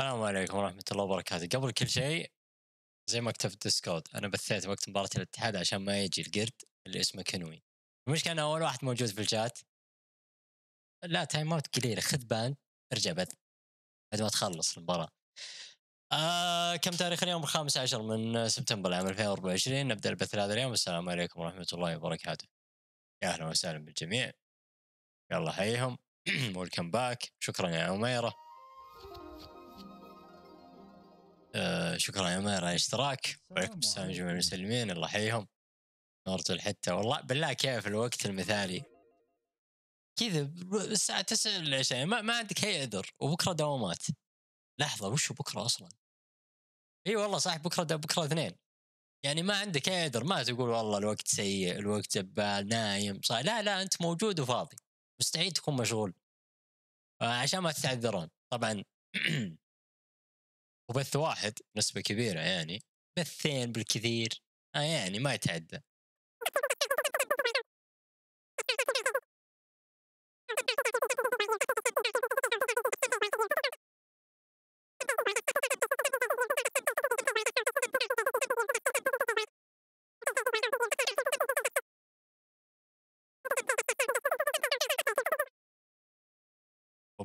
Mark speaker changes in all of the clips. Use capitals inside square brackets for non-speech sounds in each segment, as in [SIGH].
Speaker 1: السلام عليكم ورحمة الله وبركاته، قبل كل شيء
Speaker 2: زي ما كتبت ديسكورد انا بثيت وقت مباراة الاتحاد عشان ما يجي القرد اللي اسمه كنوي. المشكلة انا اول واحد موجود في الشات لا تايم اوت قليلة خذ بان ارجع بعد بعد ما تخلص المباراة. آه كم تاريخ اليوم الخامس عشر من سبتمبر عام 2024 نبدا البث هذا اليوم السلام عليكم ورحمة الله وبركاته. يا اهلا وسهلا بالجميع. يلا حيهم ويلكم باك شكرا يا عميره آه، شكرا يا مير على الاشتراك وعليكم السلام جميع المسلمين الله يحييهم نورت الحته والله بالله كيف الوقت المثالي كذا الساعة 9 العشاء ما, ما عندك اي عذر وبكره دوامات لحظة وش بكره اصلا؟ اي والله صح بكره بكره اثنين يعني ما عندك اي عذر ما تقول والله الوقت سيء الوقت زبال نايم صح لا لا انت موجود وفاضي مستحيل تكون مشغول آه، عشان ما تتعذرون طبعا [CLEARS THROAT] وبث واحد نسبه كبيره يعني
Speaker 1: بثين بالكثير آه يعني ما يتعدى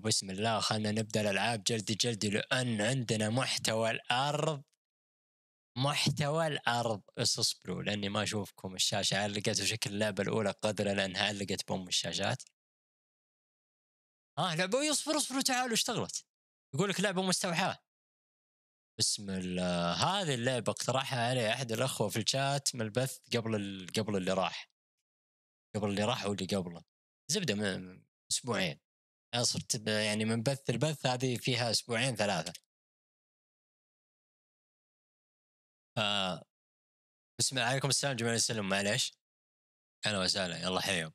Speaker 1: وبسم الله خلنا
Speaker 2: نبدا الالعاب جلدي جلدي لان عندنا محتوى الارض محتوى الارض اصبروا لاني ما اشوفكم الشاشه علقت وشكل اللعبه الاولى قدر
Speaker 1: لانها علقت بام الشاشات اه لعبه يصبروا اصبروا تعالوا اشتغلت يقول لك لعبه مستوحاه بسم الله هذه اللعبه
Speaker 2: اقترحها علي احد الاخوه في الشات من البث قبل ال... قبل اللي راح قبل
Speaker 1: اللي راح واللي قبله زبده من اسبوعين صرت يعني من بث لبث هذه فيها اسبوعين ثلاثه ف بسم الله عليكم السلام جميعا السلام معليش اهلا وسهلا يلا
Speaker 2: حيهم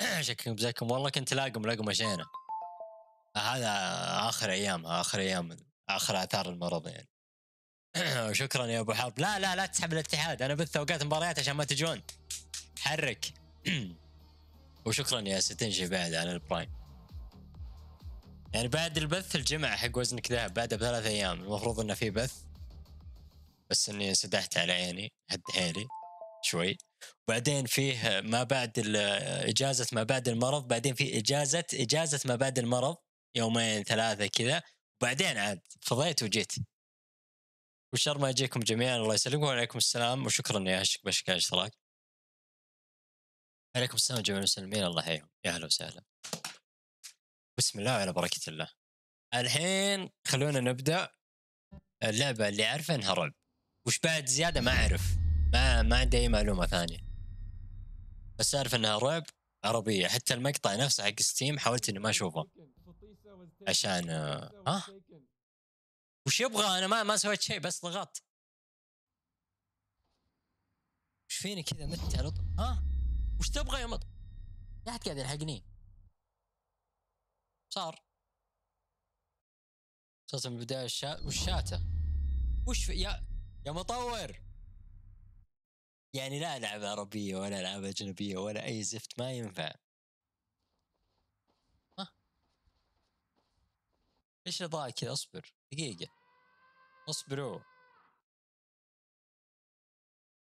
Speaker 2: [CLEARS THROAT] شكلكم بزيكم والله كنت لاقم لقمة شينة هذا اخر ايام اخر ايام اخر اثار المرض يعني [CLEARS THROAT] شكرا يا ابو حرب لا لا لا تسحب الاتحاد انا بث اوقات مباريات عشان ما تجون حرك [CLEARS THROAT] وشكرا يا ستنجي بعد على البرايم يعني بعد البث الجمعة حق وزنك ذهب بعدها بثلاث أيام المفروض إنه في بث بس إني انسدحت على عيني هد حيلي شوي بعدين فيه ما بعد إجازة ما بعد المرض بعدين في إجازة إجازة ما بعد المرض يومين ثلاثة كذا بعدين عاد فضيت وجيت وشر ما يجيكم جميعا الله يسلمكم وعليكم السلام وشكرا يا هشك على الاشتراك عليكم السلام جميعا وسلمين الله يحييهم يا اهلا وسهلا بسم الله على بركه الله الحين خلونا نبدا اللعبه اللي عارفة انها رعب وش بعد زياده ما اعرف ما ما عندي اي معلومه ثانيه بس اعرف انها رعب عربيه حتى المقطع نفسه حق ستيم حاولت اني ما اشوفه عشان آه. ها وش يبغى انا ما ما سويت شيء بس ضغطت وش فيني كذا مت على طول ها وش تبغى يا مط؟ لا قاعد يلحقني صار صرت من البدايه الشا... والشاته وش في... يا يا مطور يعني لا لعبه عربيه ولا لعبه اجنبيه ولا اي زفت ما ينفع ها ايش الضايع كذا اصبر دقيقه اصبروا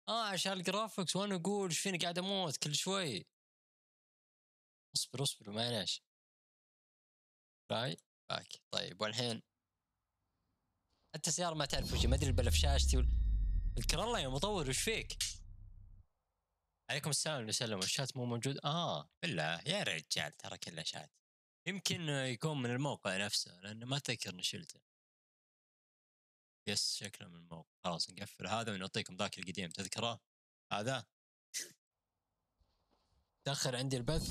Speaker 1: اه عشان الجرافكس وانا اقول ايش فيني قاعد اموت كل شوي اصبر اصبر معليش باي باك طيب والحين حتى السياره ما تعرف وش ما ادري بلا في شاشتي وال...
Speaker 2: اذكر الله يا مطور وش فيك؟ عليكم السلام وسلم الشات مو موجود اه بالله يا رجال ترى كله شات يمكن يكون من الموقع نفسه لانه ما اتذكر اني شلته يس شكله من الموقع خلاص نقفل هذا ونعطيكم ذاك القديم تذكره هذا تاخر عندي البث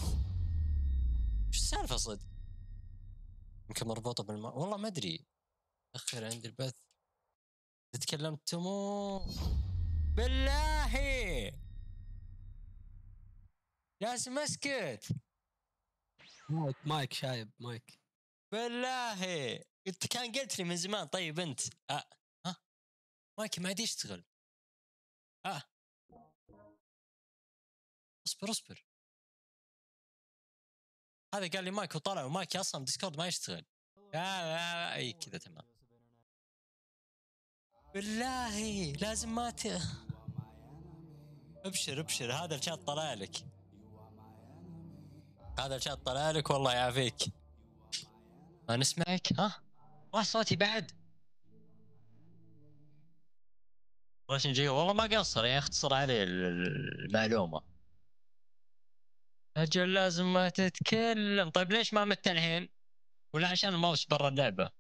Speaker 2: ايش السالفه صدق يمكن مربوطه بالماء والله ما ادري اخر عند البث تكلمتمو بالله لازم اسكت مايك مايك شايب مايك بالله
Speaker 1: انت كان قلت لي من زمان طيب انت آه. ها مايك ما عاد يشتغل اه اصبر اصبر هذا قال لي مايك وطلع ومايك اصلا ديسكورد ما يشتغل لا لا, لا اي كذا تمام بالله
Speaker 2: لازم ما ت... ابشر ابشر هذا الشات طلع لك هذا الشات طلع لك والله يعافيك ما نسمعك ها ما صوتي بعد والله ما قصر يعني اختصر علي المعلومه أجل لازم ما تتكلم طيب ليش ما مت الحين ولا عشان الماوس
Speaker 1: برا اللعبة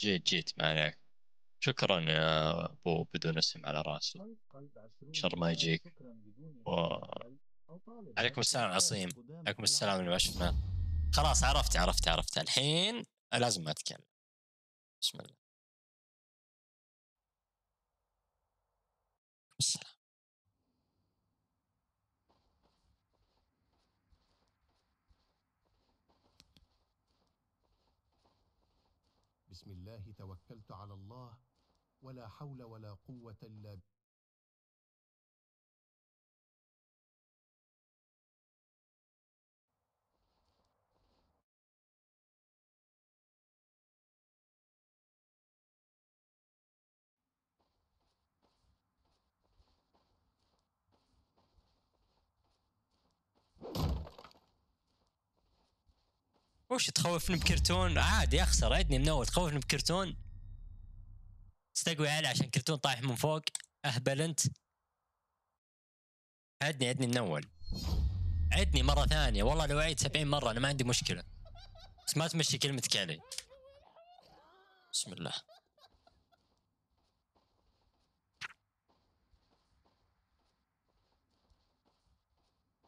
Speaker 1: جيت جيت ما عليك
Speaker 2: شكرا يا أبو بدون اسم على راسي طيب، طيب، شر ما يجيك و... عليكم السلام عصيم عليكم السلام اللي ما شفنا خلاص
Speaker 1: عرفت عرفت عرفت الحين لازم ما أتكلم بسم الله السلام
Speaker 3: بسم الله توكلت على الله ولا حول ولا قوة إلا بالله
Speaker 2: وش تخوفني بكرتون عادي اخسر عدني من اول تخوفني بكرتون استقوي على عشان كرتون طايح من فوق اهبل انت عدني عدني من اول عدني مره ثانيه والله لو اعيد 70 مره انا ما عندي مشكله بس ما تمشي كلمتك علي بسم الله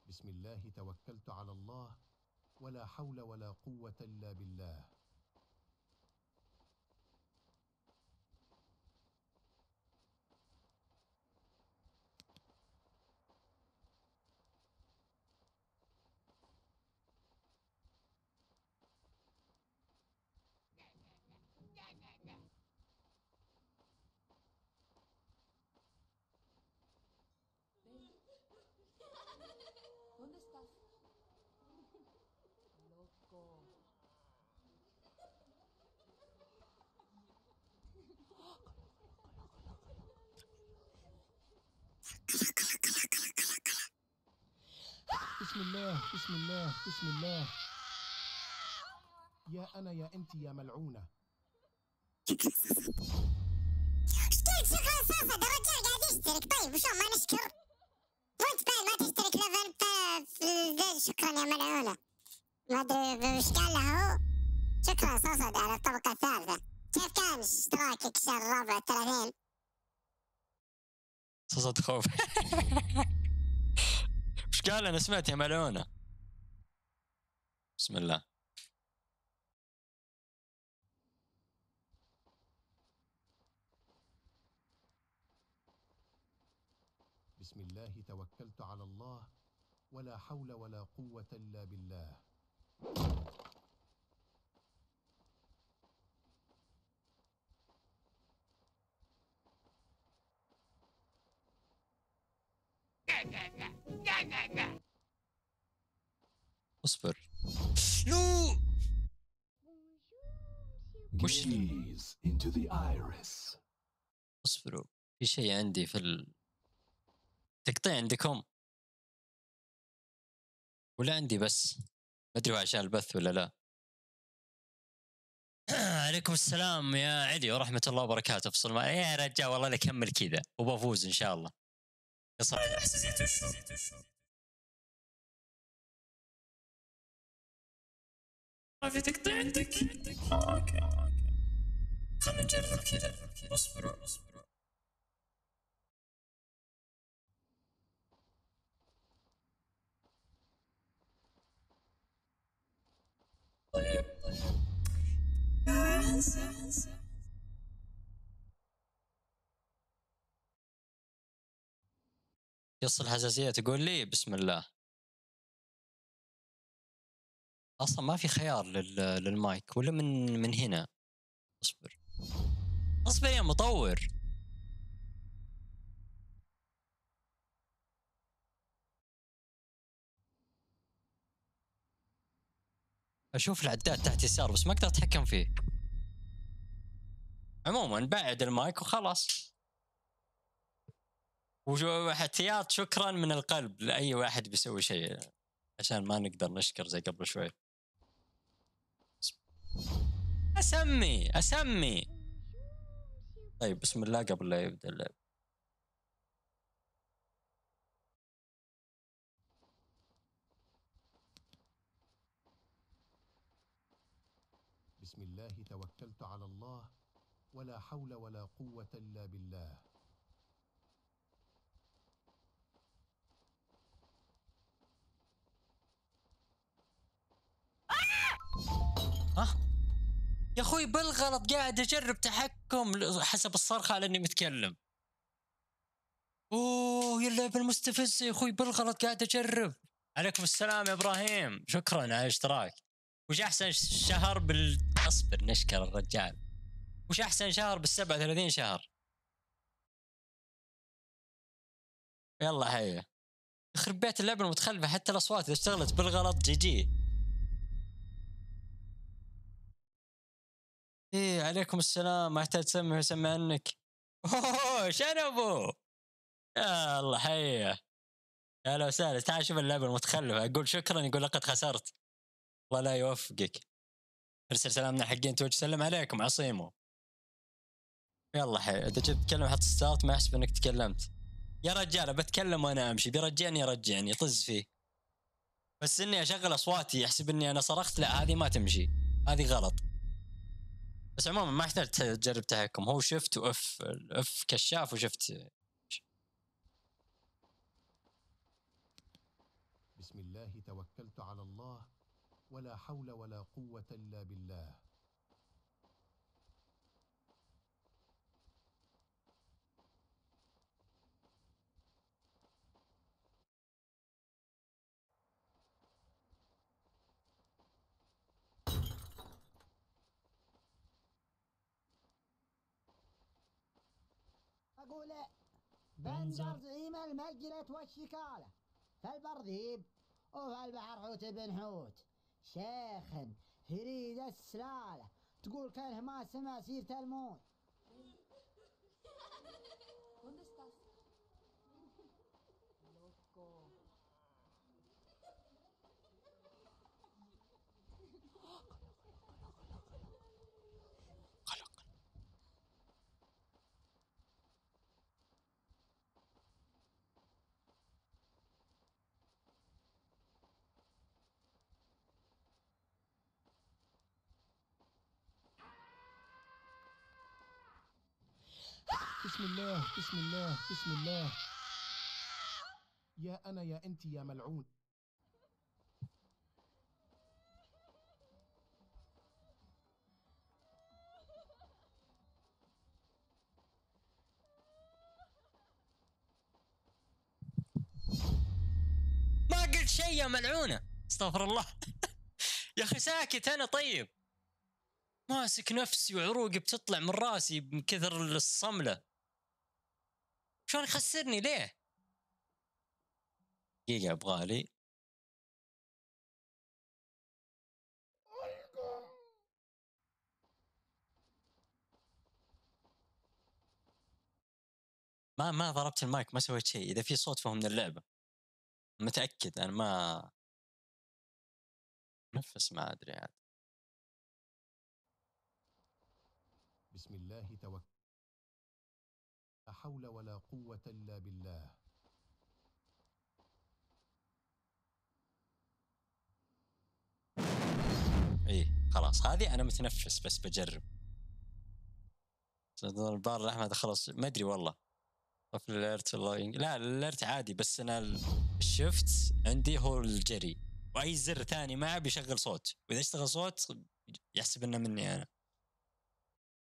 Speaker 3: بسم الله توكلت على الله ولا حول ولا قوه الا بالله بسم الله بسم الله بسم الله يا أنا يا أنت يا ملعونة اشترك شكرا صافا ده الرجال قاعد يشترك طيب وشلون ما نشكر وانت
Speaker 2: بعد ما تشترك لفل شكرا يا ملعونة ما ادري وش قال له شكرا صفد على الطبقة الثالثة كيف كان اشتراكك شهر
Speaker 4: الرابع 30 صوت خوف [LAUGHS]
Speaker 1: قال انا سمعت يا ملعونه بسم الله
Speaker 3: بسم الله توكلت على الله ولا حول ولا قوه الا بالله اصبر نو وش
Speaker 1: اصبروا في شيء عندي في ال... تقطيع عندكم ولا عندي بس ما ادري عشان البث ولا لا آه، عليكم السلام يا علي ورحمة الله وبركاته افصل يا رجال والله كمل كذا وبفوز ان شاء الله يصح
Speaker 2: ستة
Speaker 4: أشهر ما في تقطع عندك؟ اه اوكي خلنا نجرب كذا اصبروا اصبروا
Speaker 2: طيب طيب
Speaker 4: انسى انسى
Speaker 1: قص الحساسيه تقول لي بسم الله اصلا ما في خيار للمايك ولا من من هنا اصبر اصبر يا مطور اشوف
Speaker 2: العداد تحت يسار بس ما اقدر اتحكم فيه عموما بعد المايك وخلاص واحتياط شكرا من القلب لاي واحد بيسوي شيء عشان ما نقدر نشكر زي قبل شوي
Speaker 1: اسمي اسمي
Speaker 2: طيب بسم الله قبل لا يبدا اللعب
Speaker 3: بسم الله توكلت على الله ولا حول ولا قوه الا بالله
Speaker 2: ها يا اخوي بالغلط قاعد اجرب تحكم حسب الصرخه لاني متكلم اوه يا اللعبه المستفزه يا اخوي بالغلط قاعد اجرب عليكم السلام يا ابراهيم شكرا على الاشتراك وش احسن
Speaker 1: شهر بال اصبر نشكر الرجال وش احسن شهر بال 37 شهر يلا حيه يخرب بيت اللعبه المتخلفه حتى الاصوات اذا اشتغلت بالغلط جي جي
Speaker 2: ايه عليكم السلام ما احتاج تسمع سمع عنك اوه شنبو
Speaker 1: يا الله حيه
Speaker 2: لو وسهلا تعال شوف اللعبه المتخلفه اقول شكرا يقول لقد خسرت الله لا يوفقك ارسل سلامنا حقين توجه سلم عليكم عصيمو يلا حي اذا جبت تتكلم حط ستارت ما احسب انك تكلمت يا رجال بتكلم وانا امشي بيرجعني يرجعني طز فيه بس اني اشغل اصواتي يحسب اني انا صرخت لا هذه ما تمشي هذه غلط بس عموما ما يحتاج تجرب تحكم هو شفت واف اف كشاف وشفت
Speaker 3: بسم الله توكلت على الله ولا حول ولا قوه الا بالله
Speaker 2: معقول بندر زعيم المجلة والشكالة فالبرذيب وفي البحر حوت بن حوت شيخ هريد السلالة تقول كانه ما سمع سيرة الموت
Speaker 3: بسم الله بسم الله بسم الله يا أنا يا أنت يا ملعون
Speaker 2: ما قلت شيء يا ملعونة استغفر الله [LAUGHS] يا أخي ساكت أنا طيب ماسك نفسي وعروقي بتطلع من راسي من كثر
Speaker 1: الصمله شلون يخسرني ليه؟ دقيقة ابغالي ما ما ضربت المايك ما سويت شيء اذا في صوت فهو من اللعبه متاكد انا ما نفس ما ادري عاد
Speaker 3: بسم الله توكل حول ولا قوة إلا بالله
Speaker 2: ايه خلاص هذه انا متنفس بس بجرب البار الاحمد خلاص ما ادري والله طفل الاليرت لا الأرت عادي بس انا الشفت عندي هو الجري واي زر ثاني معه بيشغل صوت واذا اشتغل صوت يحسب انه مني انا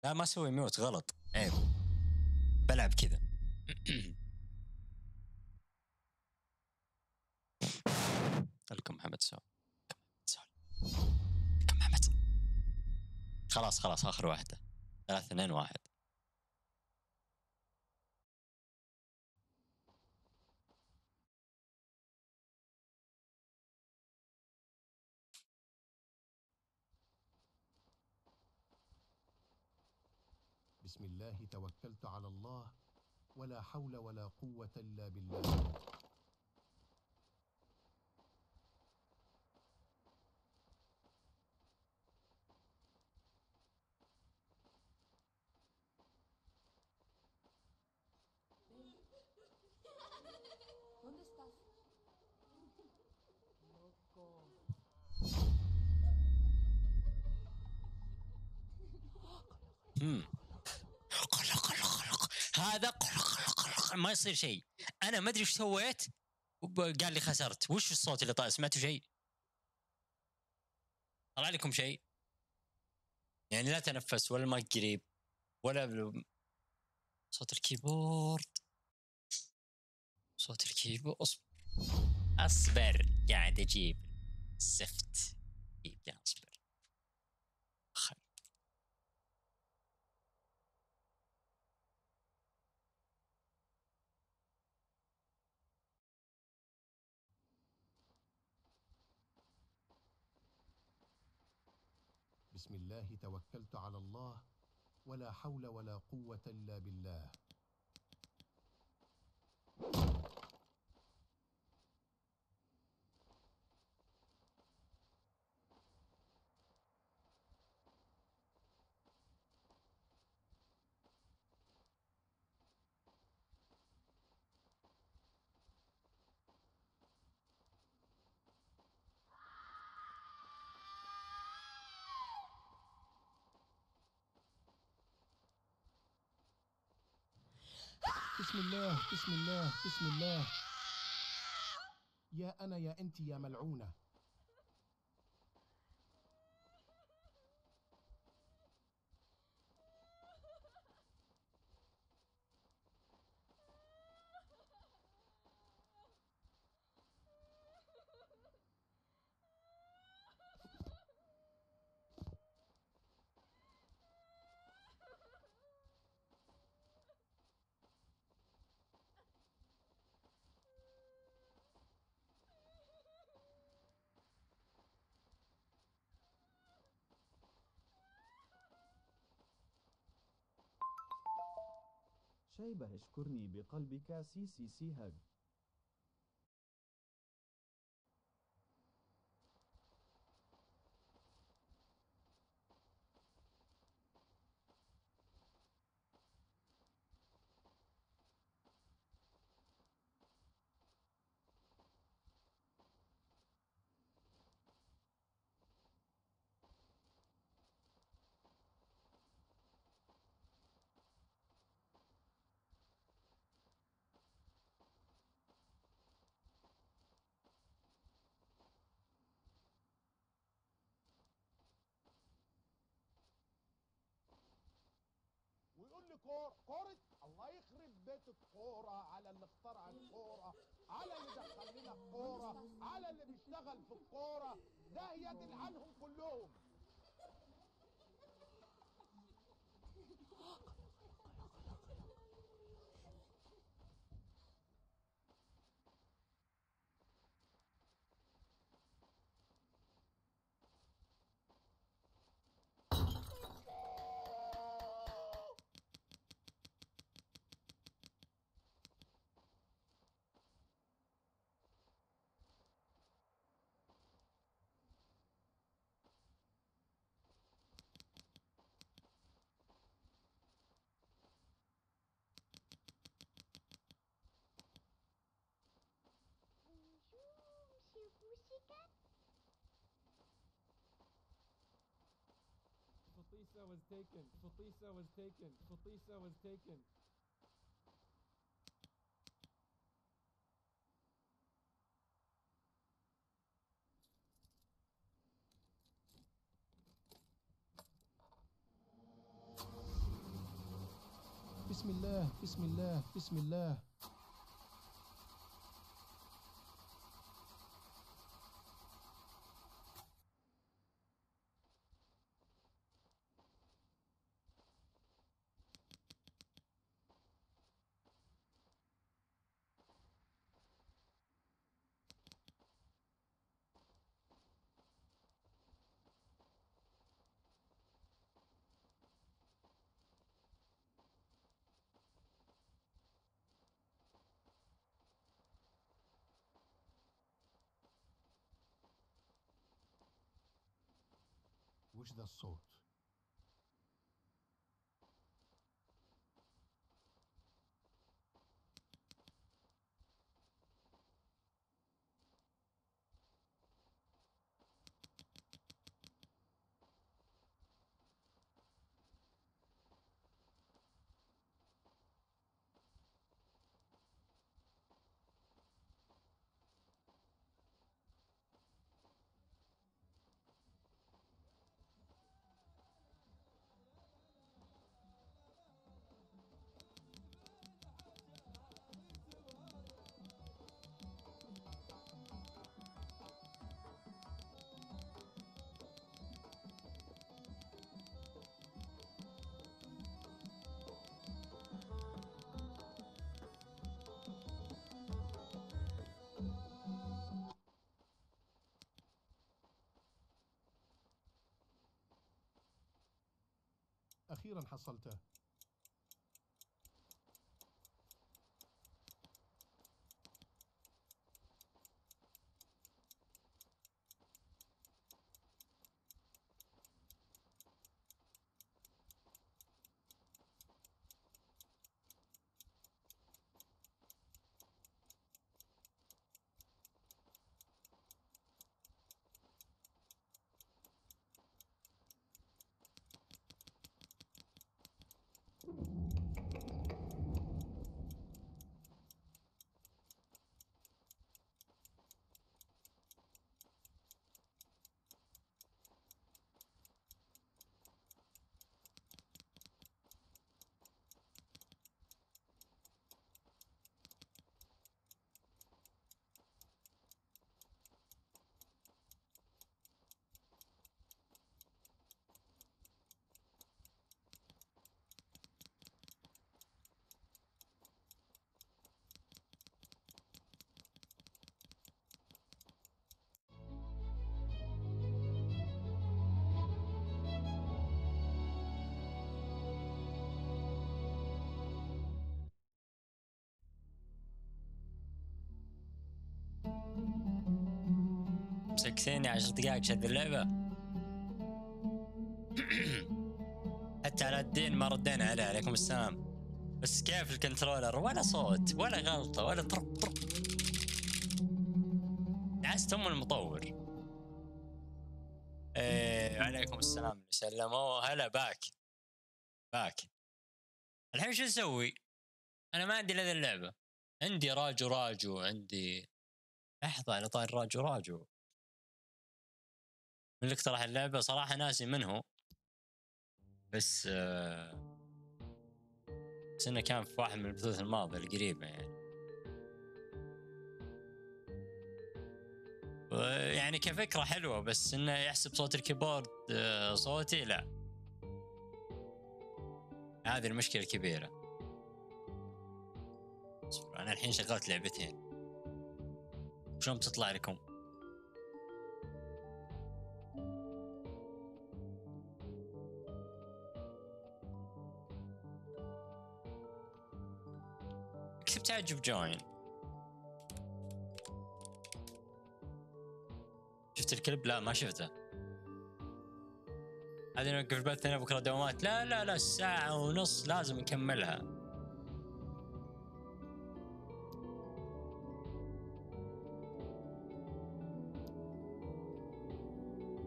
Speaker 2: لا ما اسوي ميوت غلط عيب بلعب كذا لكم محمد سعود
Speaker 1: كم محمد خلاص خلاص اخر واحده ثلاثة اثنين واحد
Speaker 3: بسم الله توكلت على الله ولا حول ولا قوه الا بالله
Speaker 2: هذا ما يصير شيء انا ما ادري ايش سويت قال لي خسرت وش الصوت اللي طالع سمعتوا شيء طلع لكم شيء يعني لا تنفس ولا المايك قريب ولا صوت الكيبورد صوت الكيبورد اصبر اصبر قاعد اجيب الزفت اجيب
Speaker 3: بسم الله توكلت على الله ولا حول ولا قوة إلا بالله بسم الله بسم الله بسم الله يا أنا يا أنت يا ملعونة شيبة اشكرني بقلبك سي سي سي هاج الكورة كورة الله يخرب بيت الكورة على اللي اخترع الكورة على اللي دخل لنا الكورة على اللي بيشتغل في الكورة ده يدل عنهم كلهم
Speaker 1: Felisa was taken. Felisa was taken. Felisa was taken.
Speaker 3: Bismillah, Bismillah, Bismillah. os dá solto. أخيرا حصلته
Speaker 2: دقائق عشر دقائق شد اللعبة [CLEARS THROAT] حتى على الدين ما ردينا عليه عليكم السلام بس كيف الكنترولر ولا صوت ولا غلطة ولا طرب طرب دعست ام المطور ايه عليكم السلام اللي
Speaker 1: سلموا هلا باك باك الحين شو نسوي؟ انا ما عندي الا اللعبه عندي راجو راجو عندي لحظة على طار راجو راجو من اللي اقترح اللعبه صراحه ناسي
Speaker 2: من هو بس آه، بس انه كان في واحد من البثوث الماضيه القريبه يعني يعني كفكرة حلوة بس انه يحسب صوت الكيبورد آه، صوتي لا هذه المشكلة الكبيرة انا الحين شغلت لعبتين
Speaker 1: شلون بتطلع لكم؟
Speaker 2: تعجب جوين شفت الكلب؟ لا ما شفته هذه نوقف البث هنا بكره دوامات لا لا لا ساعة ونص لازم نكملها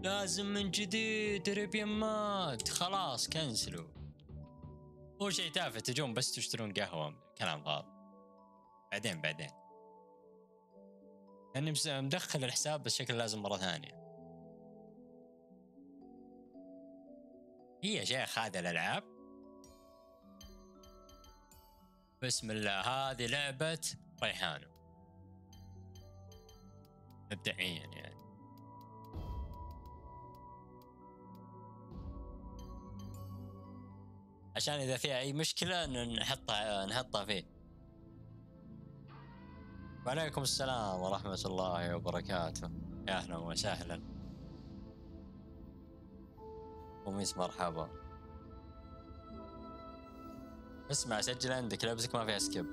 Speaker 2: لازم من جديد ريب مات خلاص كنسلوا هو شيء تافه تجون بس تشترون قهوة كلام فاضي بعدين بعدين أني يعني مدخل الحساب بس شكل لازم مره ثانيه هي يا شيخ هذه الالعاب بسم الله هذه لعبه ريحانو مبدئيا يعني عشان اذا فيها اي مشكله نحطها نحطها فيه وعليكم السلام ورحمة الله وبركاته يا أهلا وسهلا وميس مرحبا اسمع سجل عندك لبسك ما فيها سكيب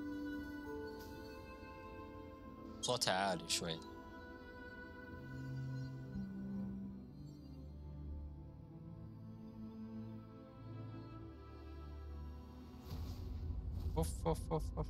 Speaker 2: صوتها عالي شوي
Speaker 3: اوف اوف اوف اوف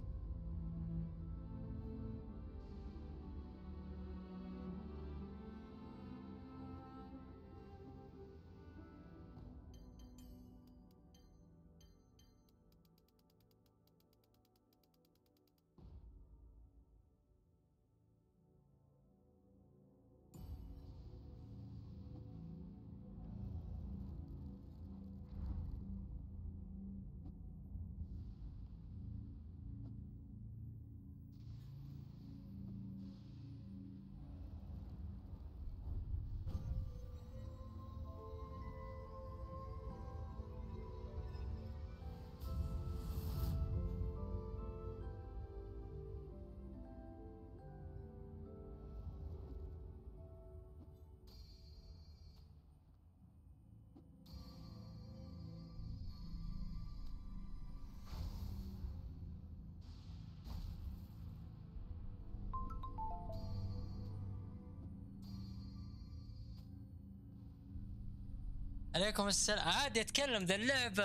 Speaker 2: عليكم السلام عادي اتكلم ذا اللعبة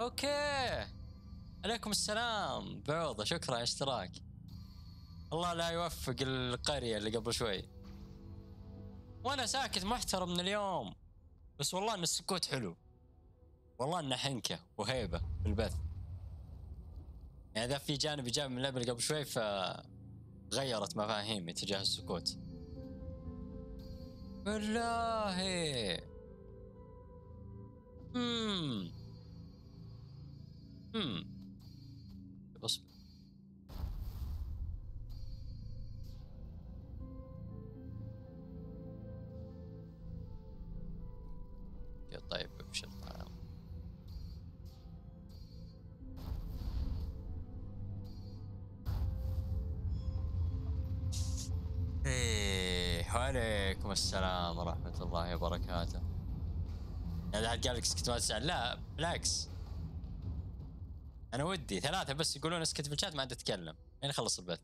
Speaker 2: اوكي عليكم السلام بعوضة شكرا على اشتراك الله لا يوفق القرية اللي قبل شوي وانا ساكت محترم من اليوم بس والله ان السكوت حلو والله انه حنكة وهيبة في البث يعني اذا في جانب ايجابي من اللعبة اللي قبل شوي فغيرت مفاهيمي تجاه السكوت بالله امم امم بص يا طيب ابشر طعام ايه وعليكم السلام ورحمة الله وبركاته يعني على الجالكسي كنت ما تزعل لا بالعكس انا ودي ثلاثه بس يقولون اسكت بالشات ما عاد اتكلم يعني اخلص البث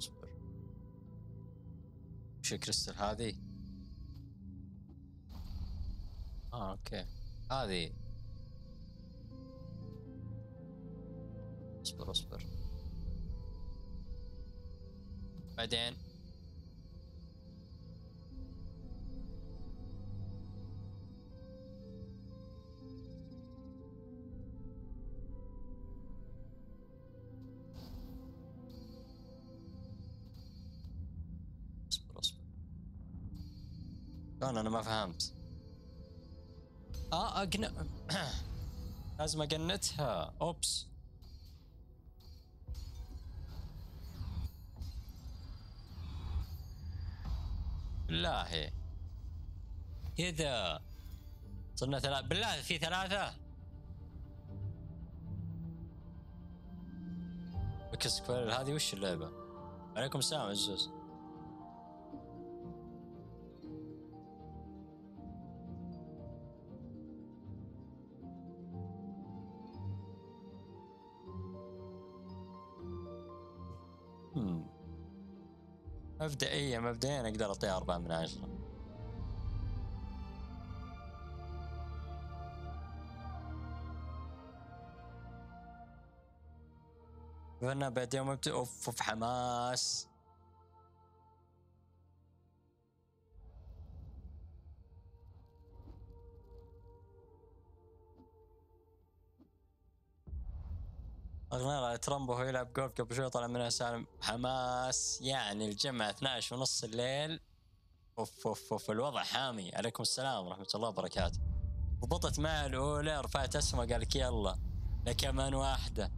Speaker 2: اصبر الكريستال هذه؟ اه اوكي هذه اصبر اصبر بعدين اصبر اصبر انا ما فهمت اه اقنع [CLEARS THROAT] لازم اقنتها اوبس بالله كذا صرنا ثلاثة بالله في ثلاثة اكس هذه وش اللعبة؟ عليكم السلام عزوز مبدئيا مبدئيا اقدر اعطيها أربعة من عشرة فانا بعد يوم ابتدي اوف اوف حماس اغنيه على ترامب وهو يلعب جولف قبل شوي طلع منها سالم حماس يعني الجمعه 12 ونص الليل اوف اوف اوف الوضع حامي عليكم السلام ورحمه الله وبركاته ضبطت معي الاولى رفعت اسمه قال لك يلا لكمان واحده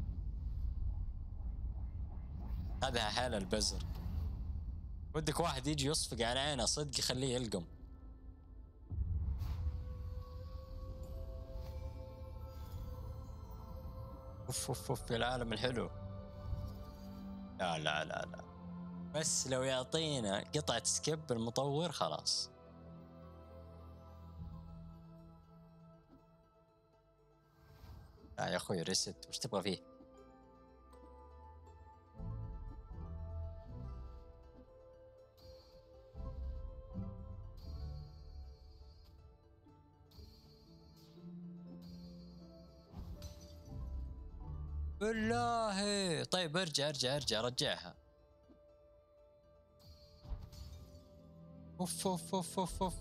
Speaker 2: هذا حال البزر ودك واحد يجي يصفق على عينه صدق يخليه يلقم اوف اوف اوف في العالم الحلو لا لا لا لا بس لو يعطينا قطعة سكيب المطور خلاص لا يا اخوي ريست وش تبغى فيه؟ بالله طيب ارجع ارجع ارجع رجعها اوف اوف اوف اوف اوف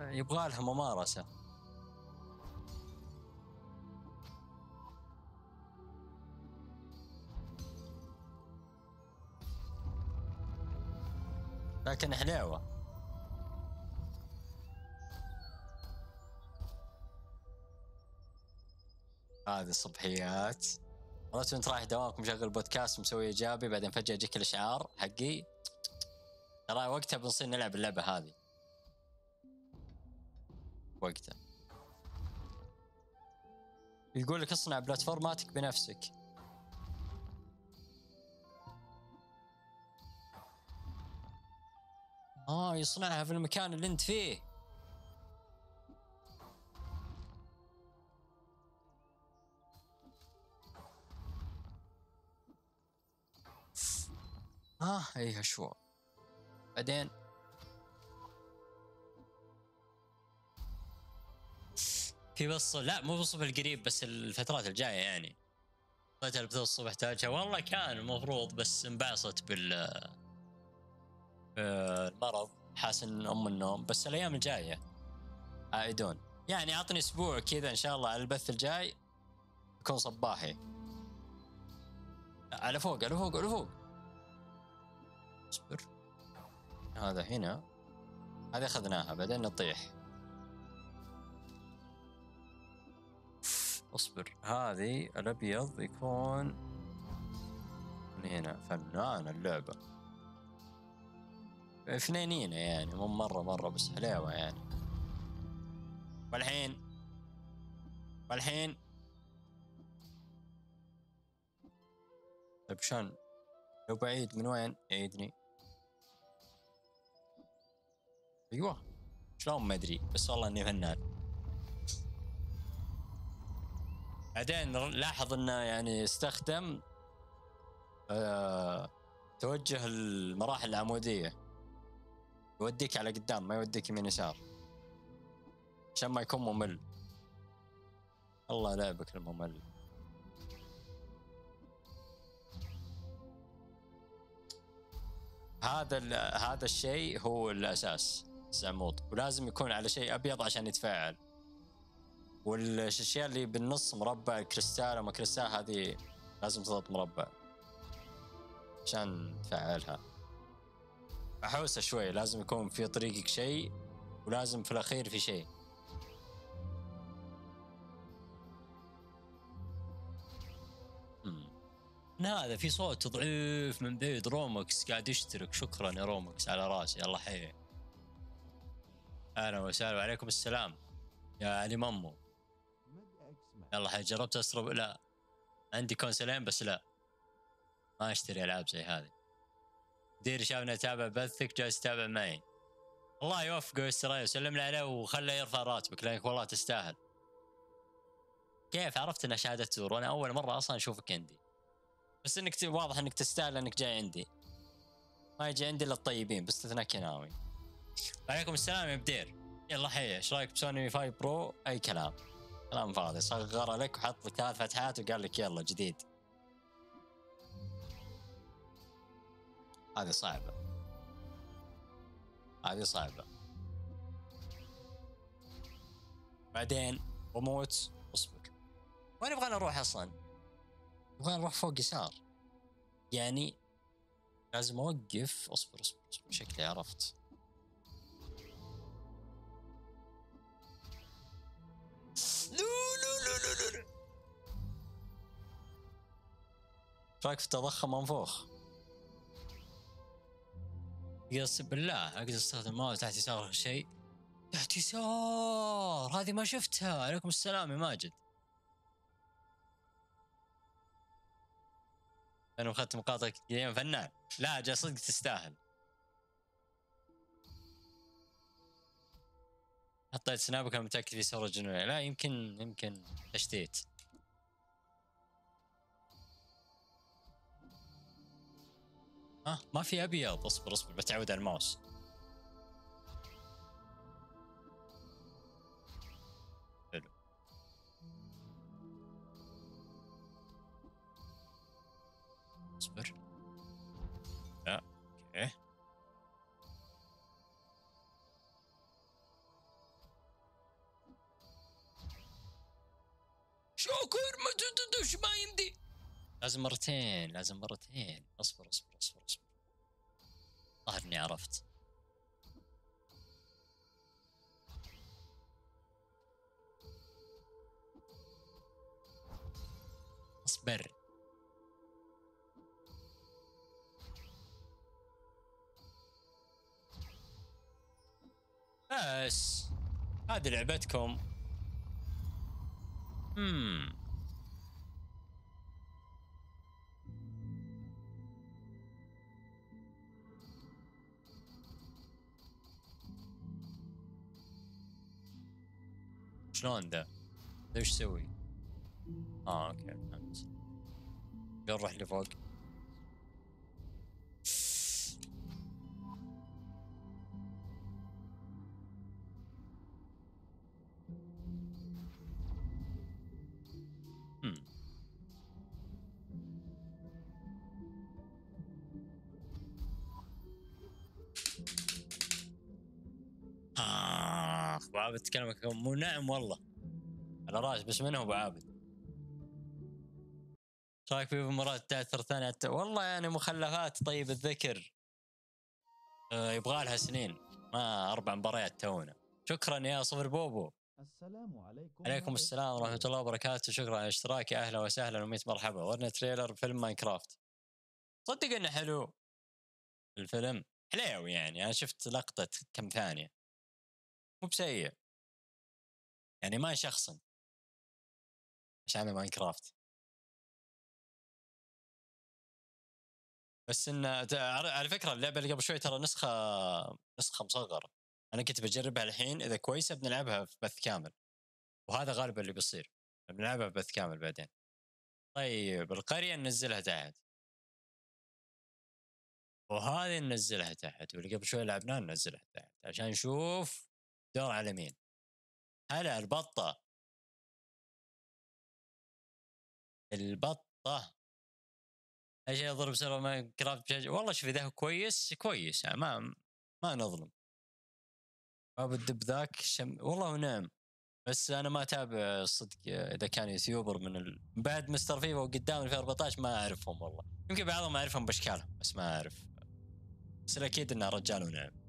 Speaker 2: يبغى لها ممارسة لكن حلاوة هذه الصبحيات والله انت رايح دوامك مشغل بودكاست ومسوي ايجابي بعدين فجاه يجيك الاشعار حقي ترى وقتها بنصير نلعب اللعبه هذه وقتها يقول لك اصنع بلاتفورماتك بنفسك اه يصنعها في المكان اللي انت فيه ها آه، هي هشوة بعدين في بس لا مو بالصبح القريب بس الفترات الجايه يعني قتل بثلاث الصبح تاجها والله كان المفروض بس انبعصت بال المرض حاسس ان ام النوم بس الايام الجايه عائدون آه، يعني اعطني اسبوع كذا ان شاء الله على البث الجاي يكون صباحي على فوق على فوق على فوق اصبر هذا هنا هذه اخذناها بعدين نطيح اصبر هذه الابيض يكون من هنا فنان اللعبة اثنينين يعني مو مرة مرة بس حلاوة يعني والحين والحين طيب شلون لو بعيد من وين يعيدني ايوه شلون ما ادري بس والله اني فنان بعدين لاحظ انه يعني استخدم أه توجه المراحل العموديه يوديك على قدام ما يوديك يمين يسار عشان ما يكون ممل الله لعبك الممل هذا هذا الشيء هو الاساس الزعموط ولازم يكون على شيء ابيض عشان يتفاعل والاشياء اللي بالنص مربع كريستال وما كريستال هذه لازم تضغط مربع عشان تفعلها احوسه شوي لازم يكون في طريقك شيء ولازم في الاخير في شيء هذا في صوت ضعيف من بعيد رومكس قاعد يشترك شكرا يا رومكس على راسي الله حي اهلا وسهلا وعليكم السلام يا علي مامو يلا حي جربت اسرب لا عندي كونسلين بس لا ما اشتري العاب زي هذه دير شافنا تابع بثك جالس يتابع معي الله يوفقه ويستر وسلم لي عليه وخله يرفع راتبك لانك والله تستاهل كيف عرفت ان شهاده زور وانا اول مره اصلا اشوفك عندي بس انك واضح انك تستاهل انك جاي عندي ما يجي عندي الا الطيبين باستثناء كيناوي عليكم السلام يا بدير يلا حيا ايش رايك بسوني 5 برو اي كلام كلام فاضي صغر لك وحط لك ثلاث فتحات وقال لك يلا جديد هذه صعبه هذه صعبه بعدين ريموت اصبر وين يبغانا نروح اصلا ابغى اروح فوق يسار يعني لازم اوقف اصبر اصبر, أصبر. شكلي عرفت
Speaker 4: لا
Speaker 2: رايك في تضخم منفوخ يصب بالله اقدر استخدم ماوس تحت يسار شيء تحت يسار هذه ما شفتها عليكم السلام يا ماجد انا اخذت مقاطع جيم فنان لا جا صدق تستاهل حطيت سنابك انا متاكد في صوره جنونيه لا يمكن يمكن تشتيت ها ما في ابيض اصبر اصبر بتعود على الماوس Eh? شوكر ما تدش ما يمدي لازم مرتين لازم مرتين اصبر اصبر اصبر اصبر الظاهر اني عرفت اصبر بس هذه لعبتكم امم شلون ذا؟ ايش يسوي؟ اه اوكي فهمت. نروح لفوق. تتكلم مو نعم والله على راس بس منه ابو عابد رايك في مرات تاثر ثانيه والله يعني مخلفات طيب الذكر آه، يبغى لها سنين ما اربع مباريات تونا شكرا يا صفر بوبو السلام عليكم عليكم السلام ورحمه الله وبركاته شكرا على اشتراكي اهلا وسهلا و مرحبا ورنا تريلر فيلم ماينكرافت صدق انه حلو
Speaker 1: الفيلم حلو يعني انا شفت لقطه كم ثانيه مو بسيء يعني ما شخصا عشان عامل ماينكرافت بس ان على فكره اللعبه اللي قبل شوي ترى نسخه نسخه مصغره انا كنت بجربها الحين اذا كويسه بنلعبها في بث كامل وهذا غالبا اللي بيصير بنلعبها في بث كامل بعدين طيب القريه ننزلها تحت وهذه ننزلها تحت واللي قبل شوي لعبناه ننزلها تحت عشان نشوف دور على مين هلا البطة البطة ايش يضرب سر ما كرافت والله شوف اذا كويس كويس يعني ما ما نظلم باب الدب
Speaker 2: ذاك شم... والله ونعم نعم بس انا ما اتابع صدق اذا كان يوتيوبر من ال... بعد مستر فيفا وقدام 2014 ما اعرفهم والله يمكن بعضهم اعرفهم باشكالهم بس ما اعرف بس الاكيد انه رجال ونعم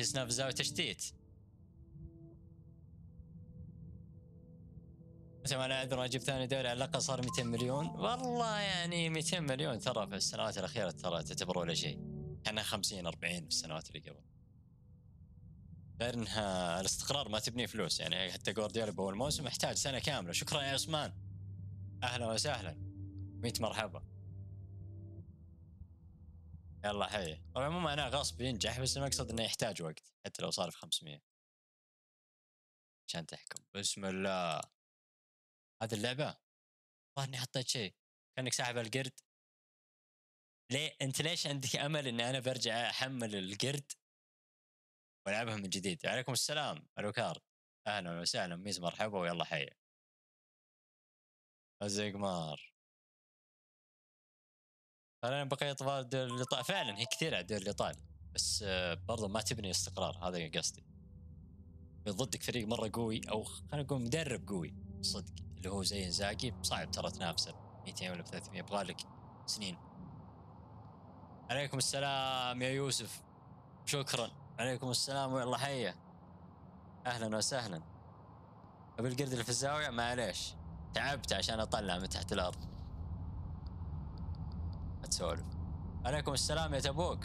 Speaker 2: زاوية تشتيت مثل ما انا اعذر اجيب ثاني دوري على الاقل صار 200 مليون والله يعني 200 مليون ترى في السنوات الاخيره ترى تعتبر ولا شيء كان 50 40 في السنوات اللي قبل غير انها الاستقرار ما تبنيه فلوس يعني حتى جوارديولا باول موسم احتاج سنه كامله شكرا يا عثمان اهلا وسهلا 100 مرحبا يلا حي طبعا مو معناه غصب ينجح بس المقصد انه
Speaker 1: يحتاج وقت حتى لو صار في 500 عشان تحكم بسم الله هذه اللعبه والله اني حطيت شيء كانك ساحب القرد
Speaker 2: ليه انت ليش عندك امل اني انا برجع احمل القرد
Speaker 1: والعبها من جديد وعليكم السلام الوكار اهلا وسهلا ميز مرحبا ويلا حي ازيك مار انا بقية طوال الدوري الايطالي فعلا هي كثيره على الدوري الايطالي بس آه، برضه ما
Speaker 2: تبني استقرار هذا قصدي ضدك فريق مره قوي او خلينا نقول مدرب قوي صدق اللي هو زي انزاكي صعب ترى تنافسه 200 ولا 300 يبغى لك سنين عليكم السلام يا يوسف شكرا عليكم السلام والله حيه اهلا وسهلا ابو القرد اللي في الزاويه معليش تعبت عشان اطلع من تحت الارض تسولف عليكم السلام يا تبوك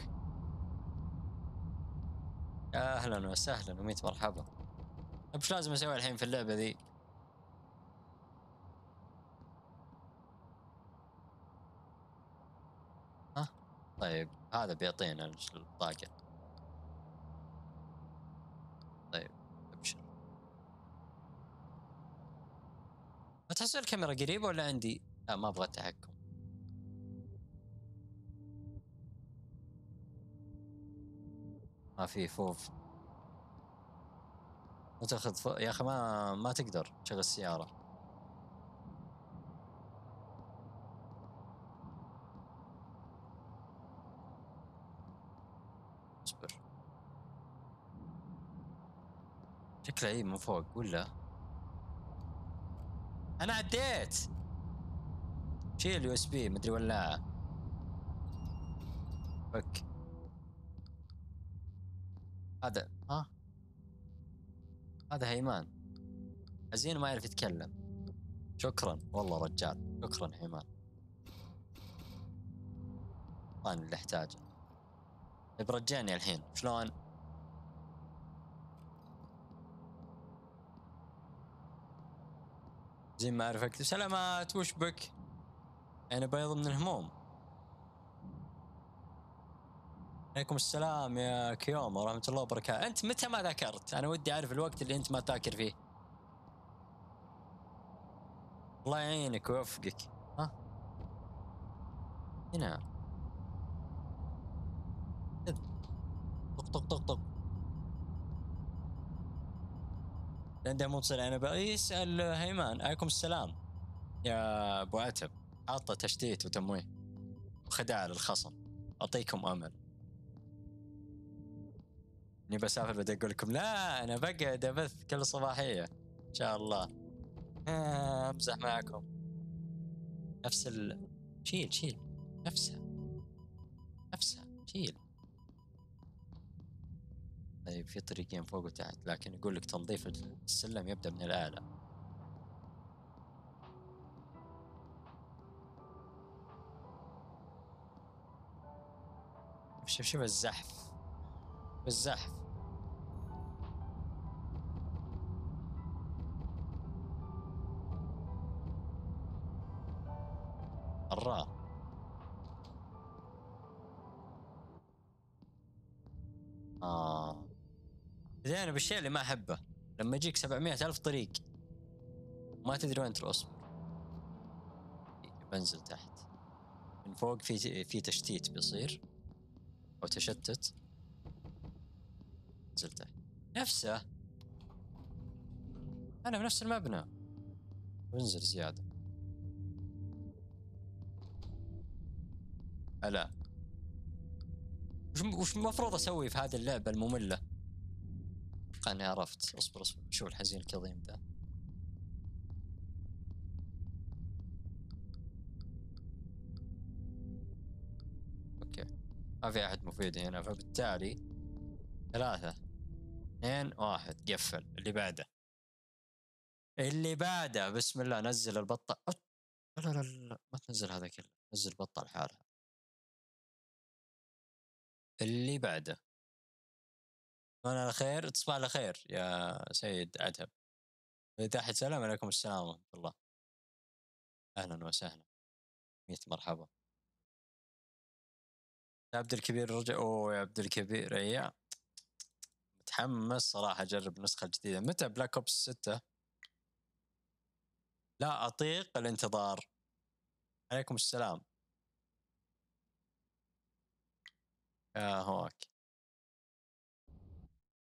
Speaker 2: اهلا وسهلا وميت مرحبا طيب ايش لازم اسوي الحين في اللعبه ذي ها طيب هذا بيعطينا الطاقه طيب ابشر تحس الكاميرا قريبه ولا عندي لا ما ابغى التحكم ما في فوف وتاخذ يا اخي ما ما تقدر تشغل السياره اصبر شكله اي من فوق ولا انا عديت شيل اليو اس بي مدري ولاعه فك هذا هيمان حزين ما يعرف يتكلم شكرا والله رجال شكرا هيمان انا اللي احتاجه طيب رجعني الحين شلون زين ما اعرف اكتب سلامات وش بك انا بيض من الهموم عليكم السلام يا كيوم ورحمة الله وبركاته أنت متى ما ذكرت أنا ودي أعرف الوقت اللي أنت ما تذاكر فيه الله يعينك ويوفقك ها هنا طق طق طق طق عنده متصل أنا يسأل هيمان عليكم السلام يا أبو عتب حاطة تشتيت وتمويه وخداع للخصم أعطيكم أمل اني بسافر بدي اقول لكم لا انا بقعد ابث كل صباحيه ان شاء الله آه، امزح معكم نفس ال شيل شيل نفسها نفسها شيل طيب في طريقين فوق وتحت لكن يقول لك تنظيف السلم يبدا من الاعلى شوف شوف الزحف بالزحف الراء آه زين بالشيء اللي ما أحبه لما يجيك سبعمية ألف طريق ما تدري وين تروح بنزل تحت من فوق في في تشتيت بيصير أو تشتت نزل نفسه أنا بنفس المبنى انزل زيادة ألا وش المفروض أسوي في هذه اللعبة المملة؟ أنا عرفت أصبر أصبر شو الحزين الكظيم ذا أوكي ما في أحد مفيد هنا فبالتالي ثلاثة اثنين واحد قفل اللي بعده اللي
Speaker 1: بعده بسم الله نزل البطة لا لا لا ما تنزل هذا كله نزل بطة لحالها اللي بعده مساء الخير تصبح على خير يا سيد عتب أحد سلام عليكم السلام ورحمة الله أهلا وسهلا ميت مرحبا عبد الكبير رجع أوه يا عبد الكبير أيام
Speaker 2: متحمس صراحه اجرب النسخه الجديده متى بلاك اوبس 6 لا اطيق الانتظار عليكم السلام يا آه، هوك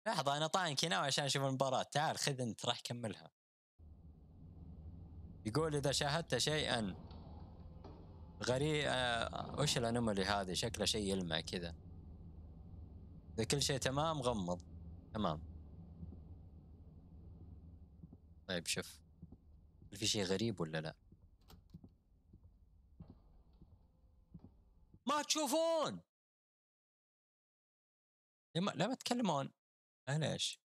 Speaker 2: لحظة أنا طاين هنا عشان أشوف المباراة تعال خذ أنت راح كملها يقول إذا شاهدت شيئا غريب آه... وش الانوملي هذه شكله شيء يلمع كذا إذا كل شيء تمام غمض تمام طيب شوف هل في شيء غريب ولا لا
Speaker 1: ما تشوفون لما لا ما تكلمون معليش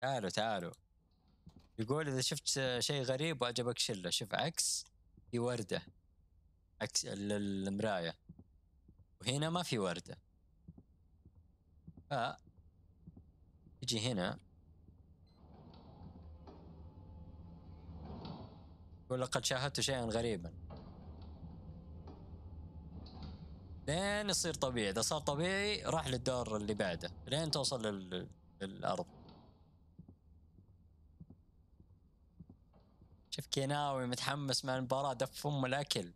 Speaker 1: تعالوا تعالوا يقول اذا شفت شيء غريب واعجبك شله
Speaker 2: شوف عكس في ورده عكس المرايه وهنا ما في وردة ف يجي هنا يقول لقد شاهدت شيئا غريبا لين يصير طبيعي اذا صار طبيعي راح للدور اللي بعده لين توصل للارض شوف كيناوي متحمس مع المباراة دف فم الاكل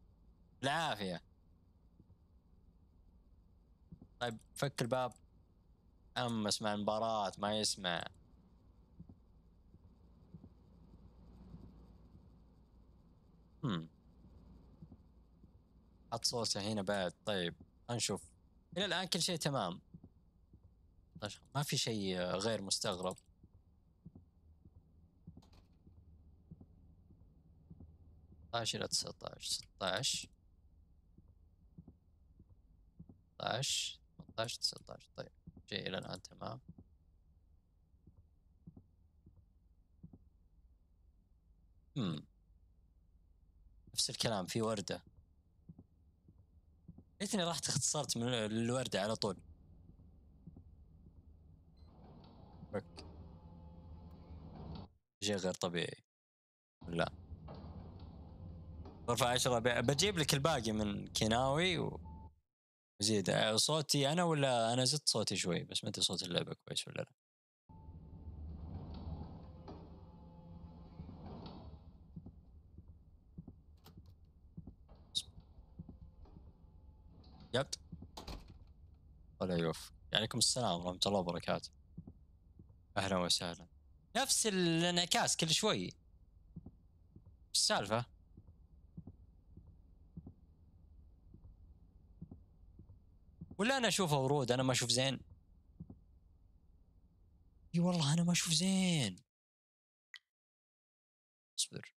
Speaker 2: بالعافية طيب فك الباب أم اسمع المباراة ما يسمع هم حط صوته هنا بعد طيب نشوف إلى الآن كل شيء تمام طيب، ما في شيء غير مستغرب عشرة تسعة عشر ستة عشر 16 19 طيب شيء الى الان تمام مم. نفس الكلام في ورده ليتني رحت اختصرت من الورده على طول فك شيء غير طبيعي لا غرفة عشرة بجيب لك الباقي من كيناوي و... زيد آه، صوتي انا ولا انا زدت صوتي شوي بس ما ادري صوت اللعبه كويس ولا لا يب ولا يوف عليكم السلام ورحمة الله وبركاته أهلا وسهلا نفس الانعكاس كل شوي السالفة ولا انا اشوفه ورود انا ما اشوف زين
Speaker 1: اي والله انا ما اشوف زين اصبر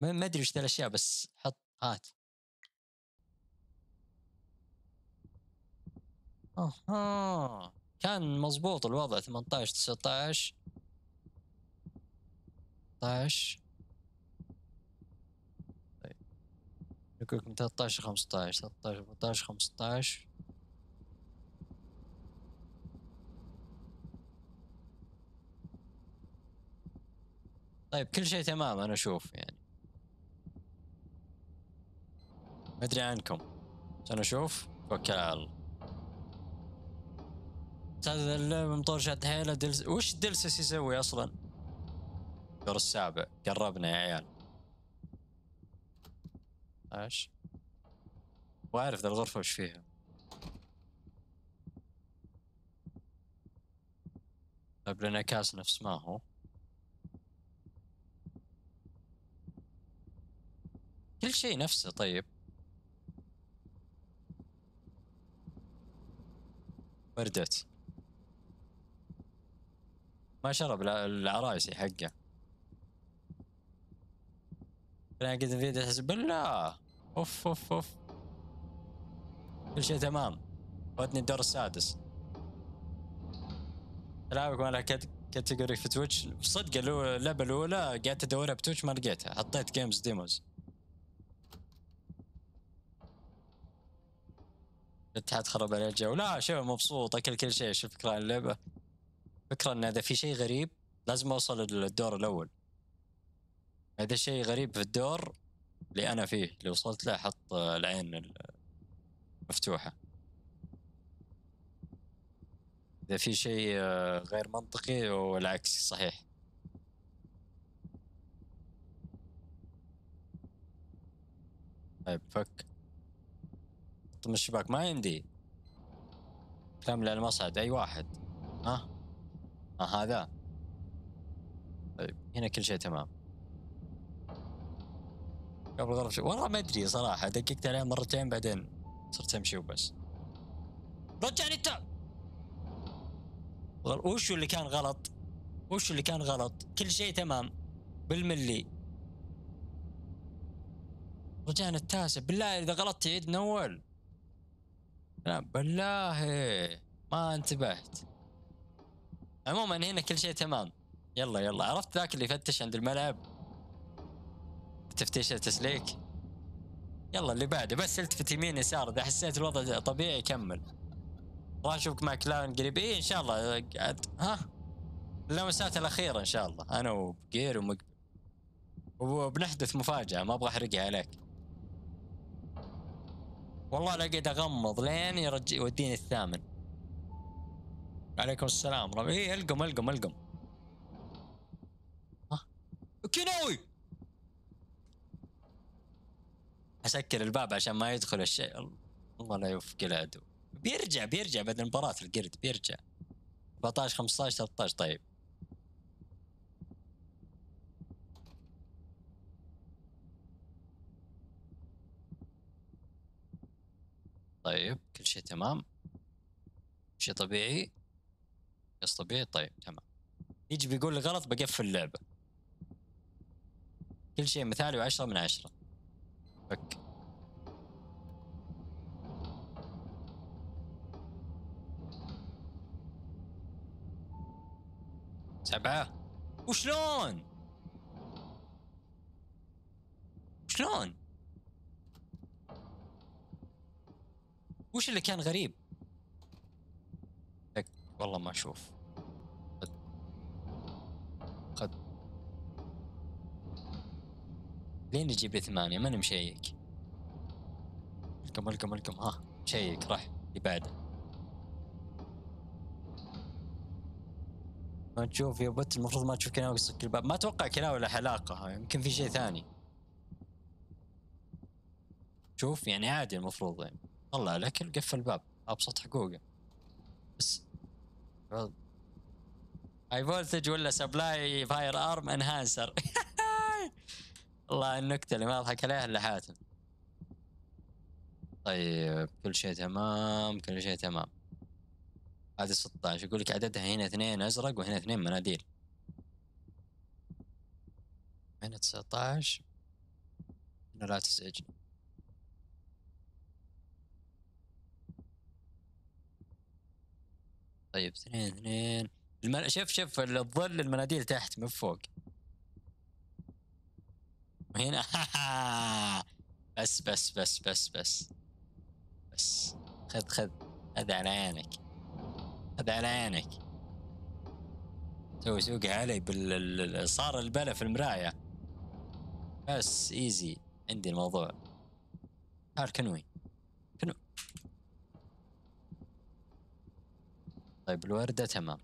Speaker 1: ما ادري وش الاشياء بس حط هات
Speaker 2: اها كان مضبوط الوضع 18 19 19 يقول من 13 15 13 14 15 طيب كل شيء تمام انا اشوف يعني ما ادري عنكم عشان انا اشوف توكل على الله هذا اللعبة مطور شد حيله دلس وش دلسس يسوي اصلا؟ الدور السابع قربنا يا عيال ايش؟ واعرف ذا الغرفة وش فيها طيب الانعكاس نفس ما هو كل شيء نفسه طيب وردت ما شرب العرايسي حقه لكن فيديو حزب الله اوف اوف اوف كل شيء تمام فوتني الدور السادس العابك مالها كاتيجوري في تويتش صدق اللعبه الاولى قعدت ادورها بتويتش ما لقيتها حطيت جيمز ديموز الاتحاد خرب عليه الجو لا شوف مبسوط اكل كل شيء شوف فكره عن اللعبه فكره ان اذا في شيء غريب لازم اوصل للدور الاول هذا شيء غريب في الدور اللي انا فيه اللي وصلت له حط العين مفتوحه اذا في شيء غير منطقي والعكس صحيح طيب فك طم طيب، الشباك ما يمدي كامل المصعد اي واحد ها ها هذا طيب هنا كل شيء تمام قبل غرفة والله ما ادري صراحه دققت عليها مرتين بعدين صرت امشي وبس رجعني انت وش اللي كان غلط وش اللي كان غلط كل شيء تمام بالملي رجعنا التاسع بالله اذا غلطت عيد من اول لا بالله ما انتبهت عموما هنا كل شيء تمام يلا يلا عرفت ذاك اللي يفتش عند الملعب تفتيش التسليك يلا اللي بعده بس التفت يمين يسار اذا حسيت الوضع طبيعي كمل راح اشوفك مع كلاون قريب ايه ان شاء الله ها اللمسات الاخيره ان شاء الله انا وبقير ومقبل وبنحدث مفاجاه ما ابغى احرقها عليك والله لا اقعد اغمض لين يرجع يوديني الثامن عليكم السلام ربي ايه القم القم القم ها كينوي اسكر الباب عشان ما يدخل الشيء الله لا يوفق العدو بيرجع بيرجع بعد المباراه القرد بيرجع 14 15 13 طيب طيب كل شيء تمام شيء طبيعي قص طبيعي طيب تمام يجي بيقول لي غلط بقفل اللعبه كل شيء مثالي وعشرة من عشرة فك سبعة وشلون شلون وش اللي كان غريب والله ما اشوف لين يجيب لي ثمانية ماني مشيك الكم الكم الكم ها مشيك راح اللي بعده ما تشوف يا بت المفروض ما تشوف كلاوي يسك الباب ما اتوقع كلاوي له حلاقة يمكن في شيء آه. ثاني شوف يعني عادي المفروض يعني طلع الاكل قفل الباب ابسط حقوقه بس هاي آه. فولتج ولا سبلاي فاير ارم انهانسر والله النكته اللي ما اضحك عليها الا حاتم طيب كل شيء تمام كل شيء تمام هذه 16 يقول لك عددها هنا اثنين ازرق وهنا اثنين مناديل هنا 19 هنا لا تزعج طيب اثنين اثنين شوف شوف الظل المناديل تحت من فوق وهنا [LAUGHS] بس بس بس بس بس بس خذ خذ خذ على عينك خذ على عينك سوي سوق علي بال صار البلا في المراية بس ايزي عندي الموضوع تعال كنوي كنو طيب الوردة تمام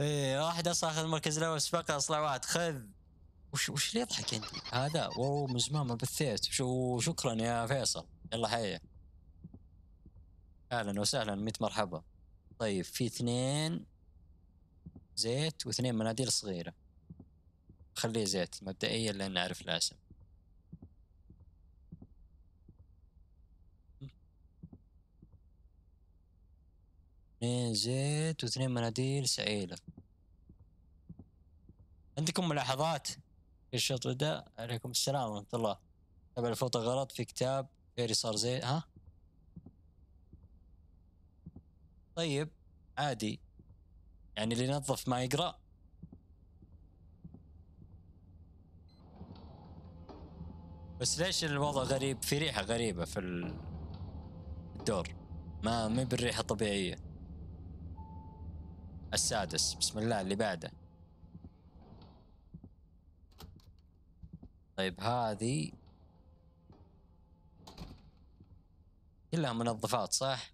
Speaker 2: ايه واحد اصلا اخذ المركز الاول سباق اصلا واحد خذ وش وش اللي يضحك انت؟ هذا واو من زمان ما بثيت شو شكرا يا فيصل يلا حيا اهلا وسهلا ميت مرحبا طيب في اثنين زيت واثنين مناديل صغيره خليه زيت مبدئيا لان اعرف الاسم اثنين زيت واثنين مناديل سعيلة عندكم ملاحظات في الشوط ده عليكم السلام ورحمة الله تابع الفوطة غلط في كتاب غيري صار زي ها طيب عادي يعني اللي ينظف ما يقرأ بس ليش الوضع غريب في ريحة غريبة في الدور ما ما بالريحة الطبيعية السادس بسم الله اللي بعده طيب هذه كلها منظفات صح؟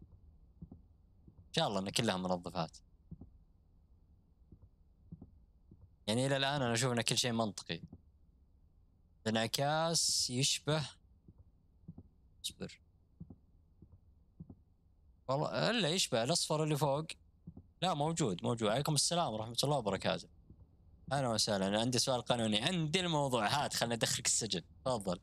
Speaker 2: ان شاء الله ان كلها منظفات يعني الى الان انا اشوف ان كل شيء منطقي انعكاس يشبه اصبر والله الا يشبه الاصفر اللي فوق لا موجود موجود عليكم السلام ورحمه الله وبركاته اهلا وسهلا انا عندي سؤال قانوني عندي الموضوع هات خلنا ادخلك السجن تفضل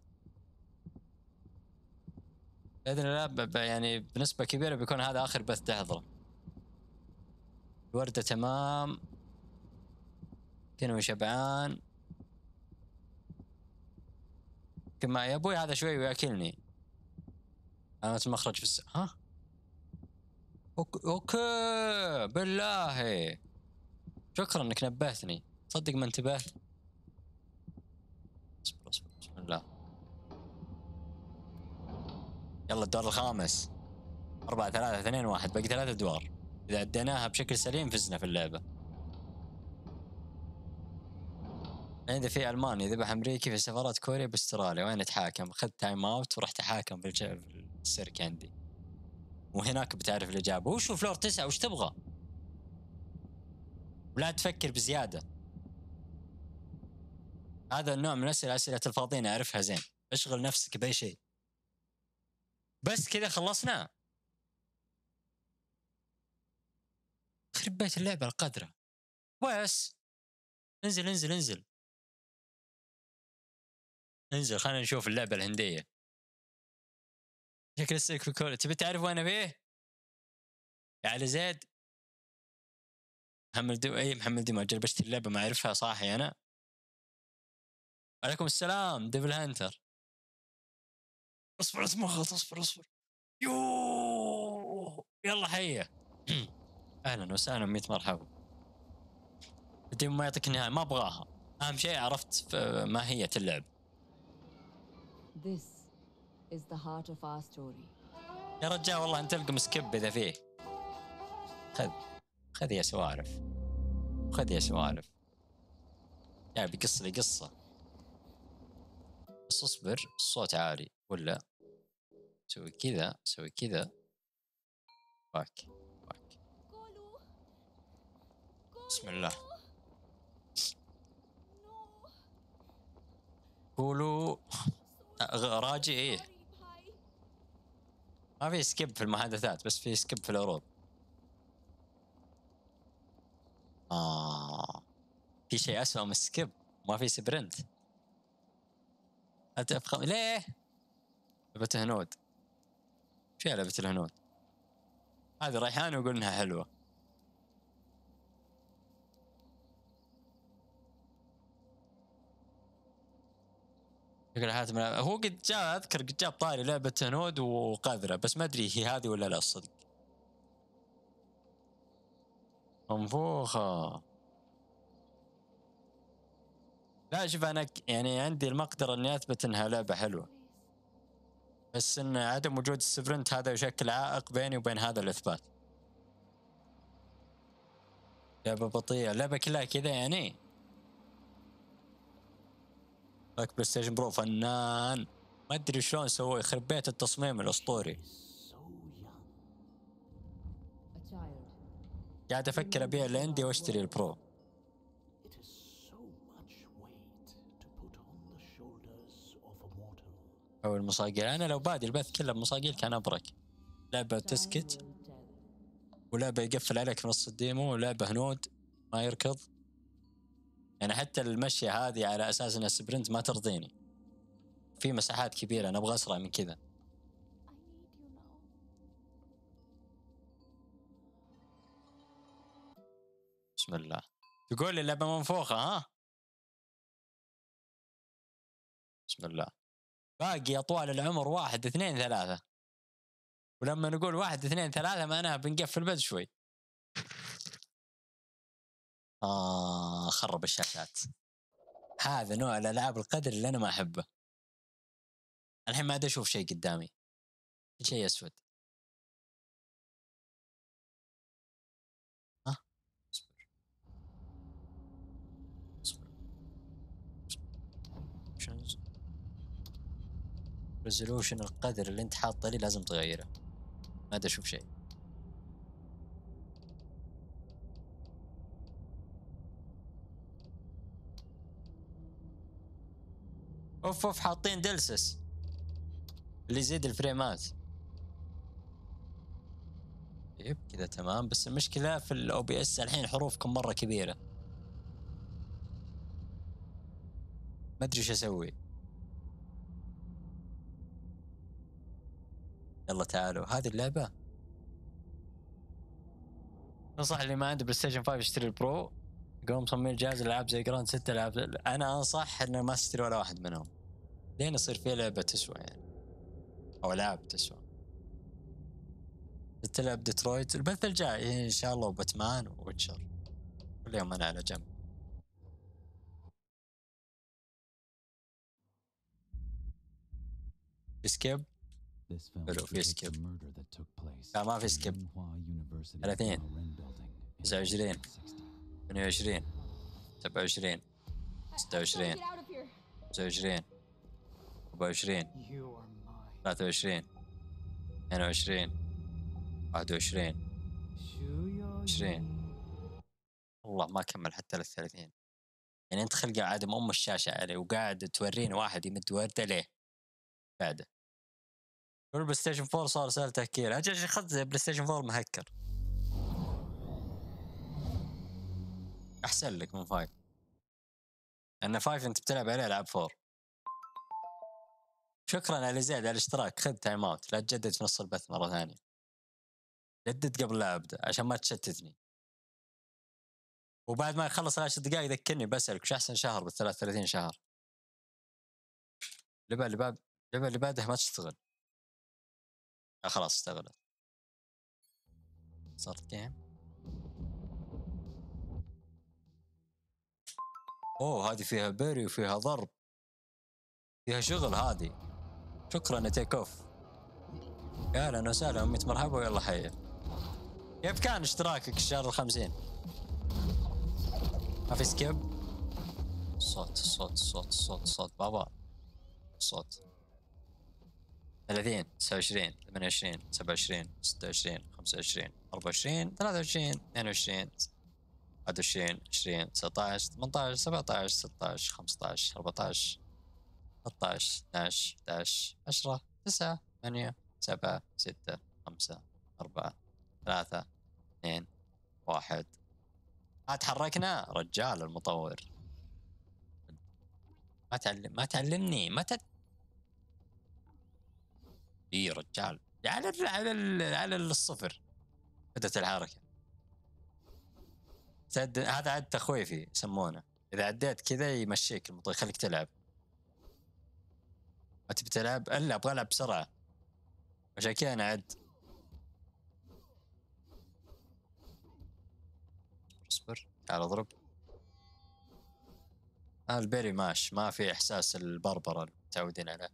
Speaker 2: باذن الله يعني بنسبه كبيره بيكون هذا اخر بث تحضره الورده تمام كنوي شبعان كما يا ابوي هذا شوي وياكلني انا مخرج في الس... ها اوكي بالله شكرا انك نبهتني صدق ما انتبهت اصبر اصبر بسم الله يلا الدور الخامس أربعة ثلاثة اثنين واحد باقي ثلاثة أدوار إذا أديناها بشكل سليم فزنا في اللعبة عندي في ألماني ذبح أمريكي في سفارة كوريا باستراليا وين أتحاكم خذ تايم أوت ورحت أحاكم في السيرك عندي وهناك بتعرف الاجابه وشو فلور تسعه وش تبغى ولا تفكر بزياده هذا النوع من الاسئله اسئله الفاضيين اعرفها زين اشغل نفسك باي شيء بس كذا
Speaker 1: خلصنا خرب بيت اللعبه القدره بس انزل انزل انزل انزل خلينا نشوف اللعبه الهنديه شكل لسه كولا تبي تعرف وين ابيه؟ يا علي زيد محمد دي اي محمد ما جربت اللعبه ما اعرفها صاحي انا عليكم السلام ديفل هانتر اصبر اتمخط اصبر اصبر
Speaker 2: يو يلا حيه اهلا وسهلا ميت مرحبا بدي ما يعطيك النهايه ما ابغاها اهم شيء عرفت ماهيه اللعب This is the heart of our story. يا رجال والله انت تلقم سكب اذا فيه خذ خذ يا سوالف خذ يا سوالف يعني بيقص لي قصة بس اصبر الصوت عالي ولا سوي كذا سوي كذا باك باك بسم الله قولوا [LAUGHS] راجي ايه ما في سكيب في المحادثات بس في سكيب في العروض آه في شيء أسوأ من السكيب ما في سبرنت أنت أفخم ليه؟ لعبة هنود شو لعبة الهنود؟ هذه ريحان ويقول انها حلوه يقول حاتم هو قد جاء اذكر قد جاب طاري لعبه هنود وقذره بس ما ادري هي هذه ولا لا الصدق منفوخه لا شوف انا يعني عندي المقدره اني اثبت انها لعبه حلوه بس ان عدم وجود السفرنت هذا يشكل عائق بيني وبين هذا الاثبات لعبه بطيئه لعبه كلها كذا يعني بلاي ستيشن برو فنان ما ادري شلون سووه يخرب بيت التصميم الاسطوري قاعد افكر ابيع الاندي واشتري البرو او المصاقيل انا لو بادي البث كله بمصاقيل كان ابرك لعبه تسكت ولعبه يقفل عليك في نص الديمو ولعبه هنود ما يركض يعني حتى المشية هذه على أساس أنها سبرنت ما ترضيني في مساحات كبيرة أنا أبغى أسرع من كذا
Speaker 1: بسم الله تقول لي اللعبة منفوخة ها بسم الله باقي أطوال العمر واحد اثنين ثلاثة ولما نقول واحد اثنين ثلاثة معناها بنقفل بد شوي آه خرب الشاشات هذا نوع الالعاب القدر اللي انا ما احبه الحين ما ادري اشوف شيء قدامي شيء اسود
Speaker 4: ها
Speaker 2: ريزولوشن القدر اللي انت حاطه لي لازم تغيره
Speaker 1: ما ادري اشوف شيء
Speaker 2: اوف اوف حاطين دلسس اللي يزيد الفريمات يب كذا تمام بس المشكله في الاو بي اس الحين حروفكم مره كبيره ما ادري ايش اسوي يلا تعالوا هذه اللعبه انصح اللي ما عنده بلاي ستيشن 5 يشتري البرو قوم صمم الجهاز العاب زي جراند 6 العاب انا انصح انه ما تشتري ولا واحد منهم لين يصير فيها لعبة تسوى يعني أو ألعاب تسوى تلعب ديترويت البث الجاي إن شاء الله وباتمان وويتشر
Speaker 1: كل يوم أنا على جنب سكيب حلو في سكيب
Speaker 2: لا ما في سكيب 30 29 28 27 26 24 23 22 21 20 والله ما كمل حتى لل 30 يعني انت خلق عاد ام الشاشه علي وقاعد توريني واحد يمد ورده ليه؟ قاعده والبلاي ستيشن 4 صار سهل تهكير اجل اخذت بلاي ستيشن 4 مهكر احسن لك من فايف لان فايف انت بتلعب عليه العاب 4 شكرا على زياد على الاشتراك خذ تايم اوت لا تجدد في نص البث
Speaker 1: مره ثانيه جدد قبل لا ابدا عشان ما تشتتني وبعد ما يخلص العشر دقائق ذكرني بسالك وش احسن شهر بال 33 شهر لبا لباب لبا لباده ما تشتغل آه خلاص اشتغلت صارت جيم
Speaker 2: اوه هذه فيها بيري وفيها ضرب فيها شغل هذه شكرا تيك اوف يا اهلا وسهلا امي مرحبا ويلا حيا كيف كان اشتراكك الشهر الخمسين ما في سكيب صوت صوت صوت صوت صوت بابا صوت 30 29 28 27 26 25 24 23 22 21 20 19 18 17 16 15 14 13 12 11 10 9 8 7 6 5 4 3 2 1 ما تحركنا رجال المطور ما تعلم ما تعلمني ما تت... اي رجال على ال على ال على الصفر بدت الحركه هذا عاد تخويفي يسمونه اذا عديت كذا يمشيك المطور يخليك تلعب تبي تلعب الا ابغى العب بسرعه عشان كذا انا عد اصبر تعال اضرب آه البيري ماش ما في احساس البربره اللي متعودين عليه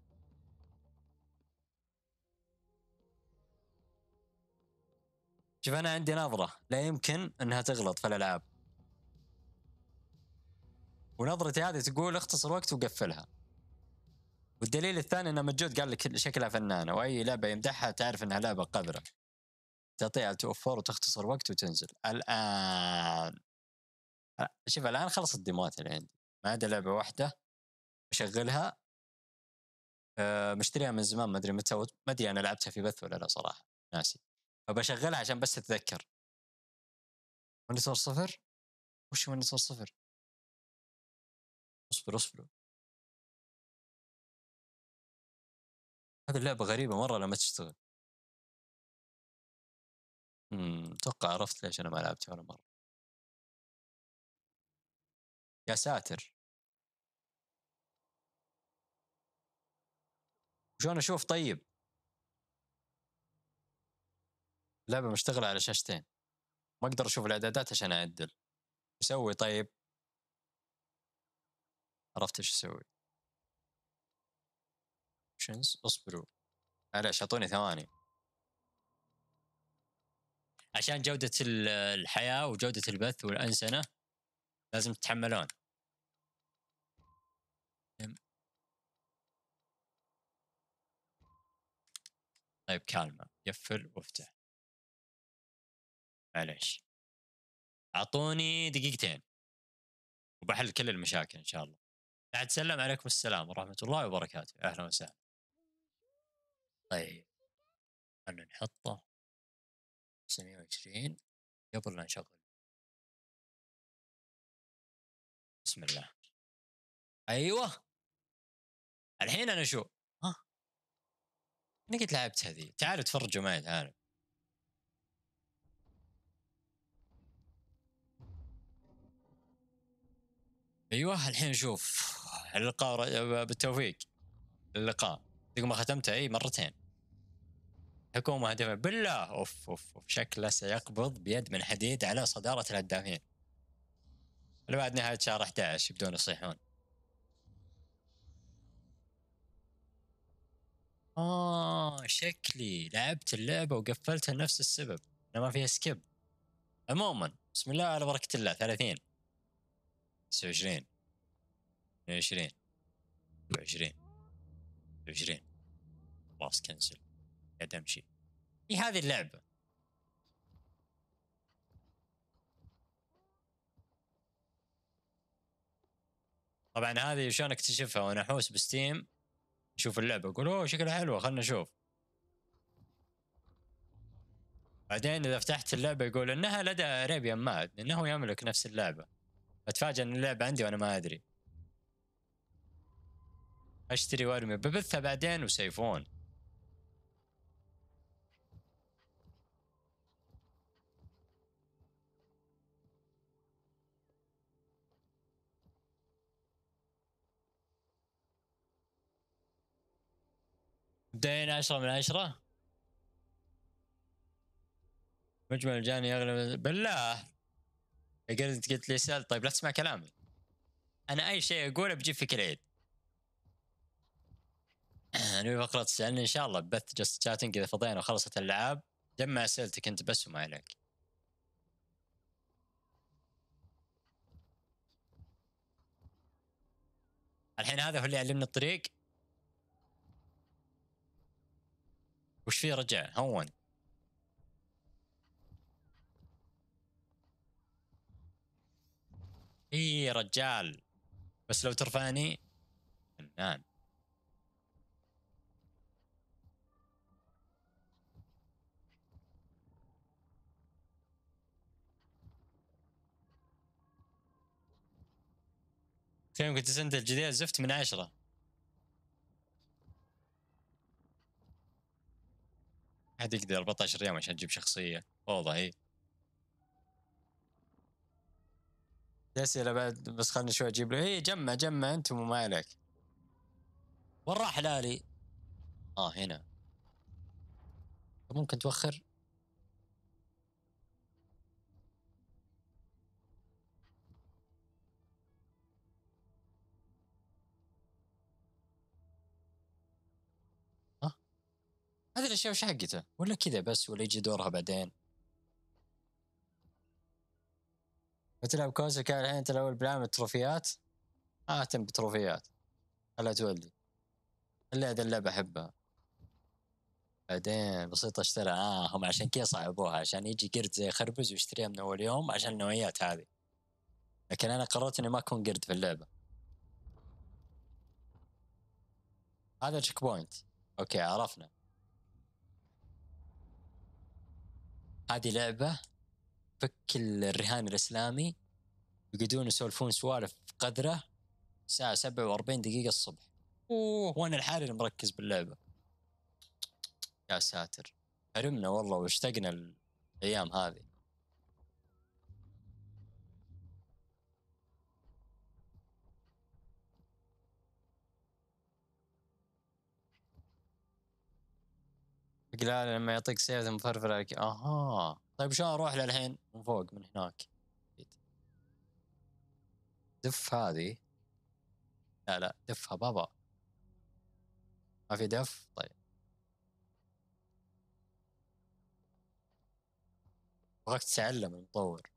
Speaker 2: شوف انا عندي نظره لا يمكن انها تغلط في الالعاب ونظرتي هذه تقول اختصر وقت وقفلها والدليل الثاني ان مجود قال لك شكلها فنانه واي لعبه يمدحها تعرف انها لعبه قذره تعطيها تو اوف وتختصر وقت وتنزل الان شوف الان خلص الديموات اللي عندي ما عدا لعبه واحده اشغلها آه، مشتريها من زمان ما ادري متى ما ادري انا لعبتها في بث ولا لا صراحه
Speaker 1: ناسي فبشغلها عشان بس اتذكر ماني صور صفر وش ماني صور صفر اصبر اصبر هذه اللعبه غريبه مره لما تشتغل امم اتوقع عرفت ليش انا ما لعبتها ولا مره يا ساتر شلون اشوف طيب
Speaker 2: لعبة مشتغله على شاشتين ما اقدر اشوف الاعدادات عشان اعدل اسوي طيب عرفت ايش اسوي اوبشنز اصبروا معلش اعطوني ثواني عشان جودة الحياة وجودة البث والأنسنة لازم تتحملون
Speaker 1: طيب كالمة قفل وافتح معليش أعطوني دقيقتين وبحل كل المشاكل إن شاء الله بعد سلم عليكم السلام ورحمة الله وبركاته أهلا وسهلا طيب خلنا نحطه تسعمية وعشرين قبل لا نشغل بسم الله ايوه الحين انا شو ها انا قد لعبت هذه تعالوا تفرجوا معي
Speaker 2: تعالوا ايوه الحين شوف اللقاء بالتوفيق اللقاء ما ختمته اي مرتين حكومة هدفة بالله أوف أوف, أوف شكله سيقبض بيد من حديد على صدارة الهدافين بعد نهاية شهر 11 يبدون يصيحون آه شكلي لعبت اللعبة وقفلتها لنفس السبب أنا ما فيها سكيب عموما بسم الله على بركة الله 30 29 22 20 20 خلاص كنسل قاعد امشي هي إيه هذه اللعبه طبعا هذه شلون اكتشفها وانا احوس بستيم اشوف اللعبه اقول اوه شكلها حلوه خلنا نشوف بعدين اذا فتحت اللعبه يقول انها لدى اريبيان ماد انه يملك نفس اللعبه اتفاجئ ان اللعبه عندي وانا ما ادري اشتري وارمي ببثها بعدين وسيفون مبدئيا عشرة من عشرة مجمل جاني اغلب بالله قلت قلت لي سال طيب لا تسمع كلامي انا اي شيء اقوله بجيب فيك العيد أنا فقرة تسألني إن شاء الله بث جست شاتنج إذا فضينا وخلصت الألعاب جمع أسئلتك أنت بس وما عليك الحين هذا هو اللي علمنا الطريق وش فيه رجع هون اي رجال بس لو ترفعني فنان كنت تسند الجديد زفت من عشرة حد يقدر 14 يوم عشان تجيب شخصيه فوضى هي الاسئله بعد بس خلنا شوي اجيب له هي جمع جمع انتم وما عليك وين راح لالي؟ اه هنا ممكن توخر هذه الأشياء وش حقته ولا كذا بس ولا يجي دورها بعدين بتلعب كونسل كان الحين انت الاول بلعب التروفيات آه، اهتم بتروفيات هلا تولي الا اذا اللعبه احبها بعدين بسيطة اشترى اه هم عشان كذا صعبوها عشان يجي قرد زي خربز ويشتريها من اول يوم عشان النوعيات هذه لكن انا قررت اني ما اكون قرد في اللعبة هذا تشيك بوينت اوكي عرفنا هذه لعبه فك الرهان الاسلامي يقعدون يسولفون سوالف قذره الساعه 47 دقيقه الصبح اوه وانا لحالي مركز باللعبه يا ساتر حرمنا والله واشتقنا الايام هذه لا لما يعطيك سيف مفرفر عليك اها طيب شلون اروح للحين من فوق من هناك دف هذه لا لا دفها بابا ما في دف طيب وقت تعلم المطور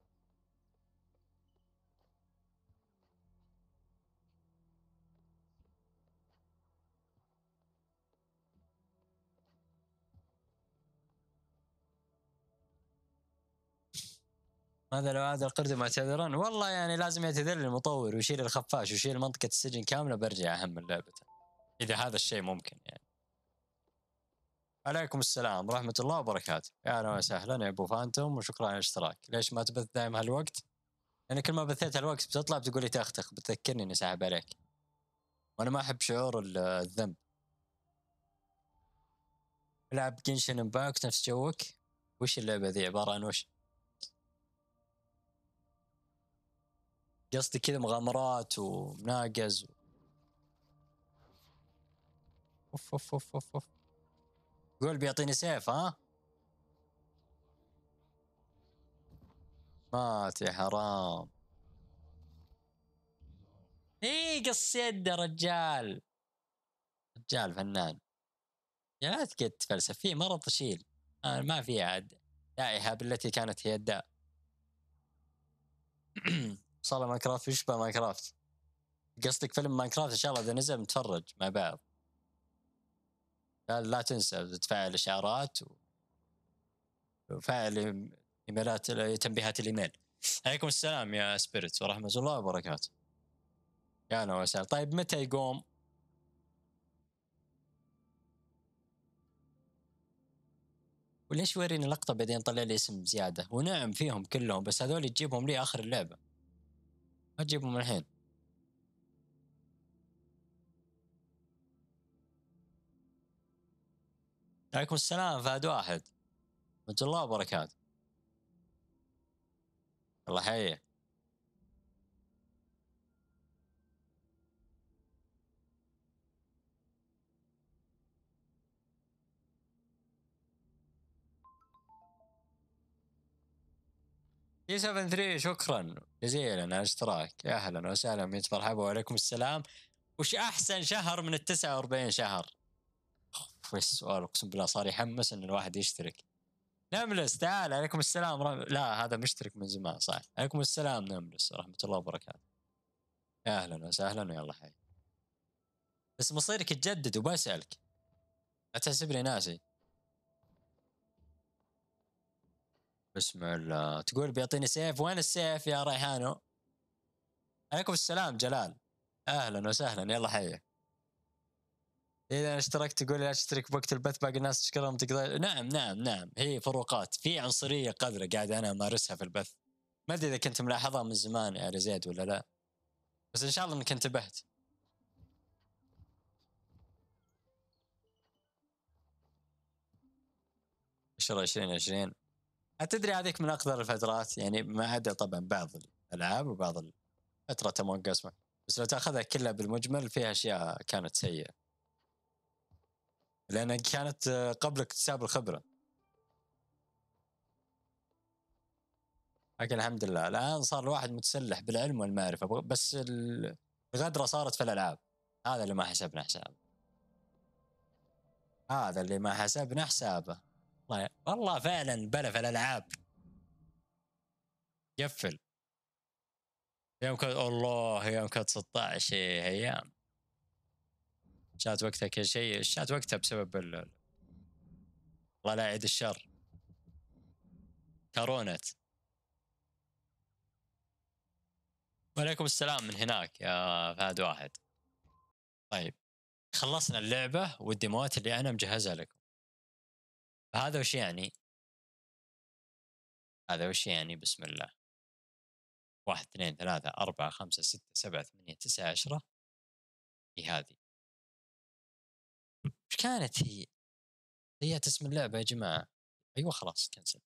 Speaker 2: هذا لو هذا القرد معتذرا والله يعني لازم يعتذر لي المطور ويشيل الخفاش ويشيل منطقه السجن كامله برجع اهم اللعبة لعبته اذا هذا الشيء ممكن يعني عليكم السلام ورحمة الله وبركاته يا أهلا وسهلا يا أبو فانتوم وشكرا على الاشتراك ليش ما تبث دائم هالوقت؟ يعني كل ما بثيت هالوقت بتطلع بتقول لي تختخ بتذكرني إني ساحب عليك وأنا ما أحب شعور الذنب لعب جنشن امباكت نفس جوك وش اللعبة ذي عبارة عن وش؟ قصدي كذا مغامرات ومناقز و... اوف اوف اوف اوف اوف قول بيعطيني سيف ها مات يا حرام اي قص يده رجال رجال فنان يا لا تقعد تفلسف في مرض تشيل آه ما في عاد لائحه بالتي كانت هي الداء [CLEARS THROAT] صار ماينكرافت يشبه ماينكرافت قصدك فيلم ماينكرافت ان شاء الله اذا نزل نتفرج مع بعض لا تنسى تفعل اشعارات وفعل ايميلات تنبيهات الايميل عليكم السلام يا سبيريتس ورحمه الله وبركاته يا اهلا وسهلا طيب متى يقوم؟ وليش وريني لقطه بعدين طلع لي اسم زياده ونعم فيهم كلهم بس هذول تجيبهم لي اخر اللعبه هتجيبهم الحين عليكم السلام فهد واحد ورحمة الله وبركاته الله يحييك تي 73 شكرا نزيلنا اشتراك يا اهلا وسهلا ميت مرحبا وعليكم السلام وش احسن شهر من ال 49 شهر؟ في السؤال اقسم بالله صار يحمس ان الواحد يشترك. نملس تعال عليكم السلام رم... لا هذا مشترك من زمان صح عليكم السلام نملس ورحمه الله وبركاته. يا اهلا وسهلا ويلا حي. بس مصيرك تجدد وبسالك لا تحسبني ناسي. بسم الله تقول بيعطيني سيف وين السيف يا ريحانو عليكم السلام جلال اهلا وسهلا يلا حيه اذا اشتركت تقول لا اشترك بوقت البث باقي الناس تشكرهم تقدر نعم نعم نعم هي فروقات في عنصريه قذره قاعد انا امارسها في البث ما ادري اذا كنت ملاحظها من زمان يا زيد ولا لا بس ان شاء الله انك انتبهت عشرة عشرين عشرين تدري هذيك من اقدر الفترات يعني ما عدا طبعا بعض الالعاب وبعض فتره امونج اس بس لو تاخذها كلها بالمجمل فيها اشياء كانت سيئه لان كانت قبل اكتساب الخبره لكن الحمد لله الان صار الواحد متسلح بالعلم والمعرفه بس الغدره صارت في الالعاب هذا اللي ما حسبنا حسابه هذا اللي ما حسبنا حسابه والله طيب. والله فعلا بلا في الالعاب قفل يوم كنت الله يوم كنت 16 إيه، ايام شات وقتها كل شيء شات وقتها بسبب ال الله لا يعيد الشر كارونت وعليكم السلام من هناك يا فهد واحد طيب
Speaker 1: خلصنا اللعبة والديموات اللي أنا مجهزها لكم فهذا وش يعني؟ هذا وش يعني بسم الله واحد اثنين ثلاثة أربعة خمسة ستة سبعة ثمانية تسعة عشرة هي هذه وش كانت هي؟ هي اسم اللعبة يا جماعة أيوة خلاص كنسل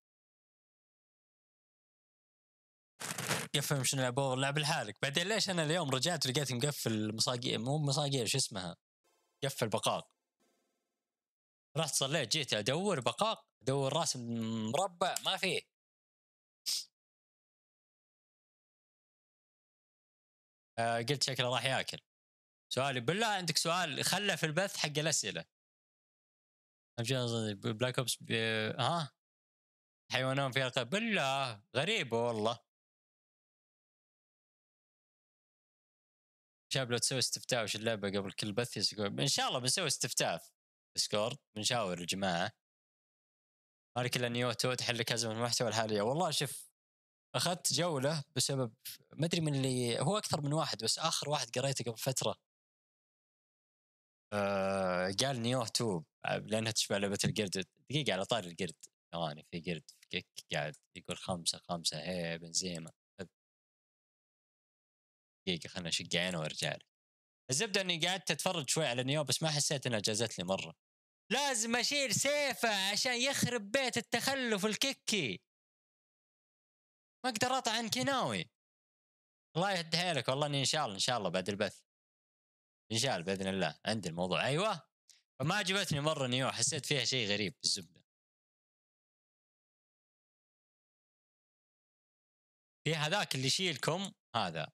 Speaker 1: قفل شنو
Speaker 2: لعبوه اللعب لحالك بعدين ليش أنا اليوم رجعت لقيت مقفل مصاقير مو مصاقير شو اسمها
Speaker 1: قفل بقاق رحت صليت جيت ادور بقاق ادور راس مربع ما فيه آه، قلت شكله راح ياكل سؤالي بالله عندك سؤال خله في البث حق الاسئله بلاك اوبس آه، ها حيوانهم في القلب بالله غريبه والله شاب لو تسوي استفتاء وش اللعبه قبل كل بث ان شاء الله بنسوي استفتاء ديسكورد بنشاور الجماعه مالك
Speaker 2: الا نيوتو تحل لك ازمه المحتوى الحاليه والله شوف اخذت جوله بسبب ما ادري من اللي هو اكثر من واحد بس اخر واحد قريته قبل فتره آه قال نيو تو لانها تشبه لعبه القرد دقيقه على طار القرد ثواني في قرد كيك قاعد يقول خمسه خمسه هي بنزيما دقيقه خلنا اشق عينه وارجع الزبده اني قعدت اتفرج شوي على نيو بس ما حسيت انها جازت لي مره لازم اشيل سيفه عشان يخرب بيت
Speaker 1: التخلف الككي ما اقدر اطعن كيناوي الله يهد حيلك والله اني ان شاء الله ان شاء الله بعد البث ان شاء الله باذن الله عندي الموضوع ايوه فما عجبتني مره نيو حسيت فيها شيء غريب الزبده في هذاك اللي يشيلكم هذا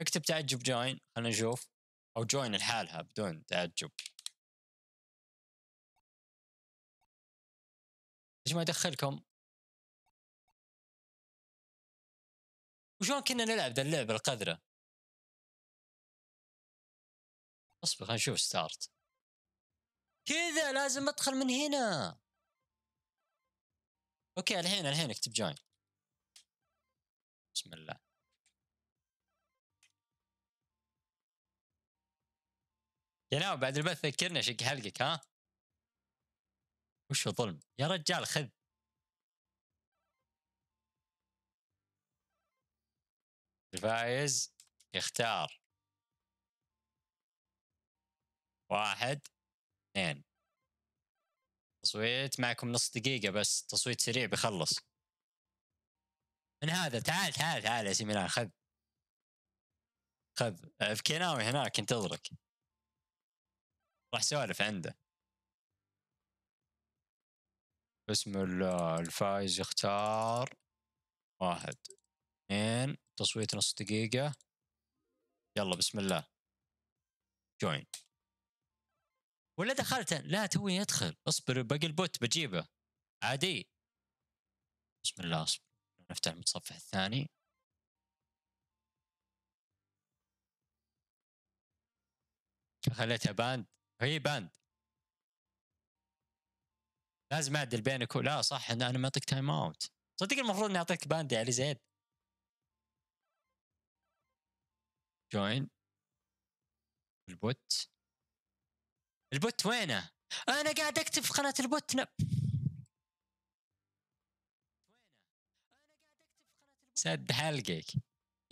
Speaker 1: اكتب تعجب جوين خلينا نشوف او جوين لحالها بدون تعجب ايش ما يدخلكم وشلون كنا نلعب ذا اللعبه القذره اصبر خلينا نشوف ستارت كذا لازم ادخل من هنا
Speaker 2: اوكي الحين الحين اكتب جوين بسم الله يا ناوي بعد البث ذكرنا شق حلقك ها وش ظلم يا رجال خذ
Speaker 1: الفايز يختار
Speaker 2: واحد اثنين تصويت معكم نص دقيقة بس تصويت سريع بيخلص من هذا تعال تعال تعال يا سيميلان خذ خذ أه، في كيناوي هناك انتظرك راح سولف عنده اسم آه، الفائز يختار واحد اثنين تصويت نص دقيقة يلا بسم الله جوين ولا دخلت لا توي ادخل اصبر باقي البوت بجيبه عادي بسم الله اصبر نفتح المتصفح الثاني خليتها باند هي باند لازم اعدل بينك لا صح إن انا معطيك تايم اوت صدق المفروض اني اعطيك باند علي زين جوين البوت البوت وينه؟ انا قاعد اكتب في قناه البوت نب سد حلقك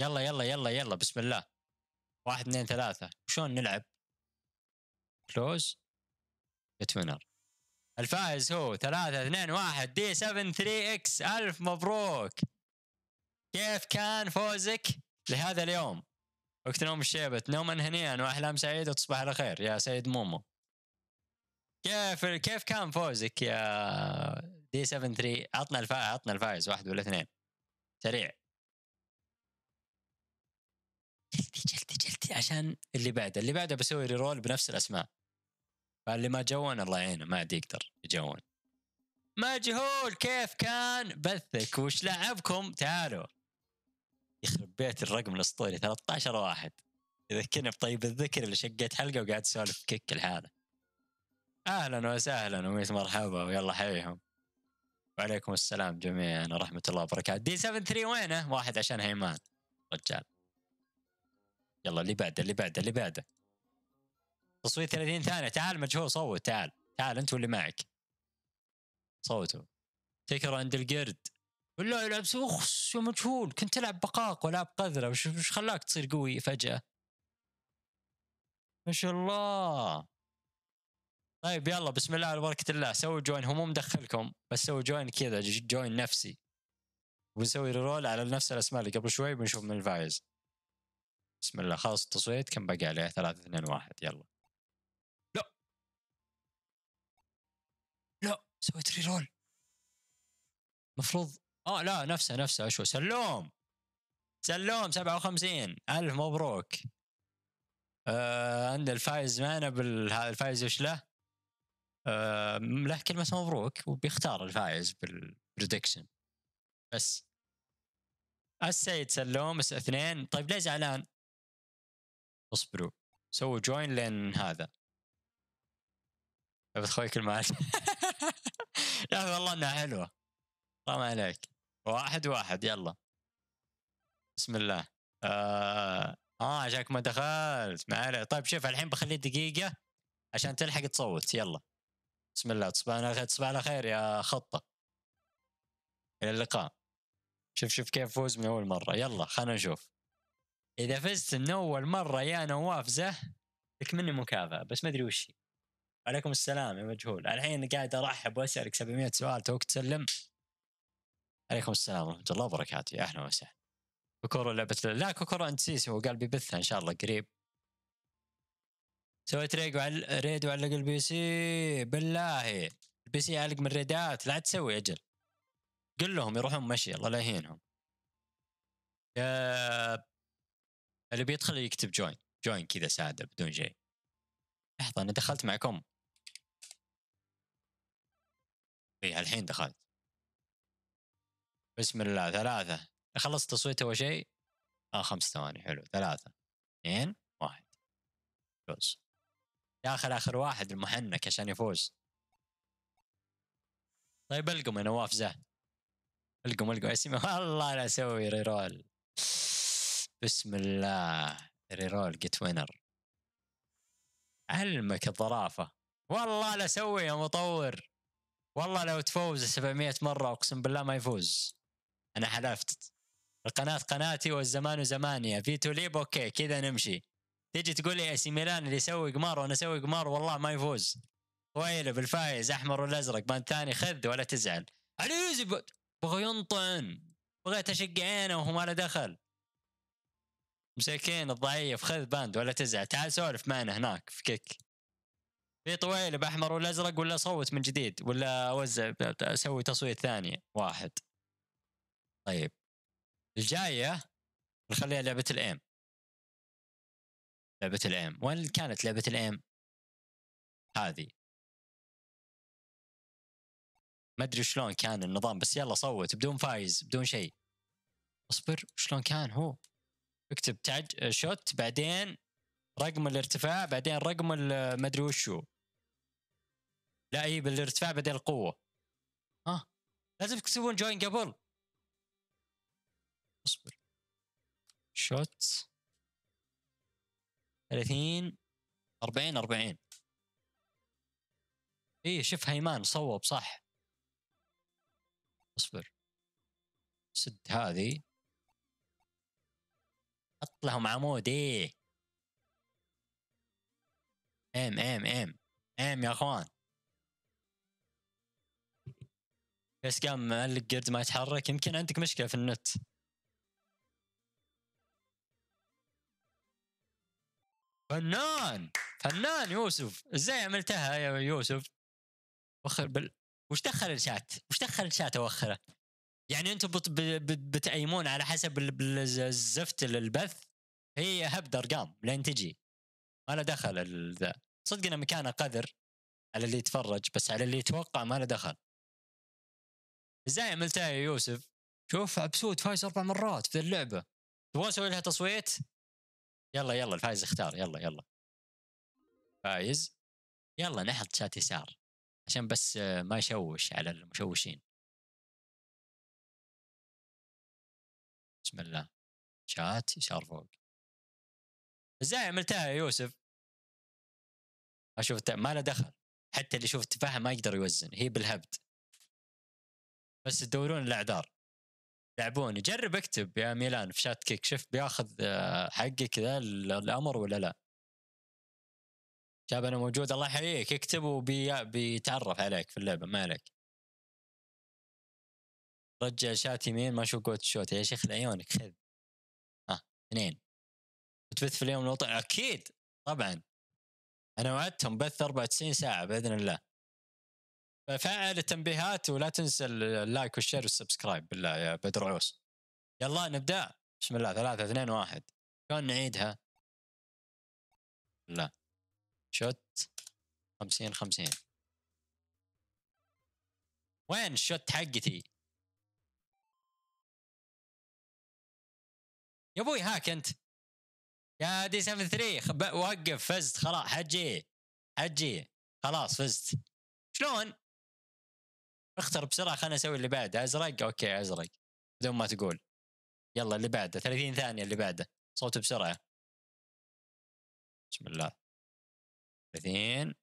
Speaker 2: يلا يلا يلا يلا بسم الله واحد اثنين ثلاثة شلون نلعب؟ كلوز جت وينر الفائز هو 3 2 1 دي 7 3 اكس الف مبروك كيف كان فوزك لهذا اليوم وقت نوم الشيبة نوما هنيئا واحلام سعيده وتصبح على خير يا سيد مومو كيف كيف كان فوزك يا دي 7 3 عطنا الفائز عطنا الفائز واحد ولا اثنين سريع جلدي جلدي جلدي عشان اللي بعده اللي بعده بسوي ريرول بنفس الاسماء فاللي ما جون الله يعينه ما عاد يقدر يجون مجهول كيف كان بثك وش لعبكم تعالوا يخرب بيت الرقم الاسطوري 13 واحد يذكرني بطيب الذكر اللي شقيت حلقه وقعدت اسولف كيك الحالة اهلا وسهلا وميت مرحبا ويلا حيهم وعليكم السلام جميعا ورحمه الله وبركاته دي 73 وينه واحد عشان هيمان رجال يلا اللي بعده اللي بعده اللي بعده تصويت 30 ثانيه تعال مجهول صوت تعال تعال انت واللي معك صوتوا تكر عند القرد والله يلعب سوخس يا مجهول كنت تلعب بقاق والعاب قذره وش, وش خلاك تصير قوي فجاه ما شاء الله طيب يلا بسم الله على بركه الله سووا جوين هو مو مدخلكم بس سووا جوين كذا جوين نفسي وبنسوي رول على نفس الاسماء اللي قبل شوي بنشوف من الفايز بسم الله خلاص التصويت كم باقي عليه 3 2 1 يلا سويت ري رول مفروض اه لا نفسه نفسه شو سلوم سلوم 57 الف مبروك آه عند الفايز معنا بالفايز الفايز وش له؟ آه له كلمة مبروك وبيختار الفايز بالبريدكشن بس السيد سلوم اثنين طيب ليه زعلان؟ اصبروا سووا جوين لين هذا بتخوي كل ما [LAUGHS] لا والله انها حلوه الله عليك واحد واحد يلا بسم الله آه, عشانك آه، ما دخلت ما عليك طيب شوف الحين بخليه دقيقة عشان تلحق تصوت يلا بسم الله تصبح على خير تصبح على خير يا خطة إلى اللقاء شوف شوف كيف فوز من أول مرة يلا خلينا نشوف إذا فزت من أول مرة يا نواف زه لك مني مكافأة بس ما أدري وش هي عليكم السلام يا مجهول الحين قاعد ارحب واسالك 700 سؤال توك تسلم عليكم السلام ورحمه الله وبركاته يا اهلا وسهلا كوكورو لعبه لا كوكورو انت سيسي هو قال بيبثها ان شاء الله قريب سويت ريد وعل... ريد وعلق البي سي بالله البي سي علق من ريدات لا تسوي اجل قل لهم يروحون مشي الله لا يهينهم يا اللي بيدخل يكتب جوين جوين كذا ساده بدون شيء لحظه انا دخلت معكم اي الحين دخلت بسم الله ثلاثة خلصت تصويت أول شيء آه خمس ثواني حلو ثلاثة اثنين واحد فوز داخل آخر واحد المحنك عشان يفوز طيب القم يا نواف زه القم القم اسمي والله انا اسوي ريرول بسم الله ريرول جيت وينر علمك الظرافة والله لا اسوي يا مطور والله لو تفوز 700 مره اقسم بالله ما يفوز انا حلفت القناه قناتي والزمان زماني فيتو ليب اوكي كذا نمشي تيجي تقول لي سي ميلان اللي يسوي قمار وانا اسوي قمار والله ما يفوز ويله الفايز احمر ولا ازرق ما ثاني خذ ولا تزعل يوزي بغى ينطن بغيت اشق عينه وهو ما له دخل مساكين الضعيف خذ باند ولا تزعل تعال سولف معنا هناك في كيك في طويل باحمر ولا ازرق ولا صوت من جديد ولا اوزع اسوي تصويت ثاني
Speaker 1: واحد طيب الجايه نخليها لعبه الايم لعبه الايم وين كانت لعبه الايم هذه ما ادري شلون كان النظام بس يلا صوت بدون فايز بدون شيء اصبر شلون كان هو
Speaker 2: اكتب تعج شوت بعدين رقم الارتفاع بعدين رقم ما ادري وشو لا هي إيه، بالارتفاع بدل القوه ها آه. لازم تكسبون جوين قبل اصبر شوت 30 40 40 اي شوف هيمان صوب صح اصبر سد هذه حط لهم عمود ايه ام ام ام ام يا اخوان بس قام معلق قرد ما يتحرك يمكن عندك مشكله في النت فنان فنان يوسف ازاي عملتها يا يوسف وخر بل... وش دخل الشات وش دخل الشات اوخره يعني انتم بت... بت... على حسب الزفت للبث هي هبد ارقام لين تجي ما له دخل ذا صدق انه مكانه قذر على اللي يتفرج بس على اللي يتوقع ما له دخل ازاي عملتها يا يوسف؟ شوف عبسوت فايز اربع مرات في اللعبه تبغى اسوي لها تصويت؟ يلا يلا الفايز اختار يلا يلا فايز
Speaker 1: يلا نحط شات يسار عشان بس آه، ما يشوش على المشوشين بسم الله شات يسار فوق ازاي عملتها يا يوسف؟ اشوف ما له دخل حتى اللي يشوف التفاحه ما يقدر يوزن هي بالهبد
Speaker 2: بس تدورون الاعذار لعبوني جرب اكتب يا ميلان في شات كيك شوف بياخذ آه، حقك ذا الامر ولا لا شاب انا موجود الله يحييك اكتب وبيتعرف عليك في اللعبه ما عليك رجع شات يمين ما شو قوت الشوت يا شيخ لعيونك خذ ها آه. اثنين تبث في اليوم الوطني اكيد طبعا انا وعدتهم بث 94 ساعه باذن الله فعل التنبيهات ولا تنسى اللايك والشير والسبسكرايب بالله يا بدر عوس يلا نبدا بسم الله ثلاثة اثنين واحد شلون نعيدها؟ لا شوت
Speaker 1: خمسين خمسين وين الشوت حقتي؟ يا ابوي هاك انت يا دي 7 3 وقف فزت خلاص حجي حجي
Speaker 2: خلاص فزت شلون؟ اختر بسرعه خلنا اسوي اللي بعده
Speaker 1: ازرق اوكي ازرق بدون ما تقول يلا اللي بعده 30 ثانيه اللي بعده صوت بسرعه بسم الله 30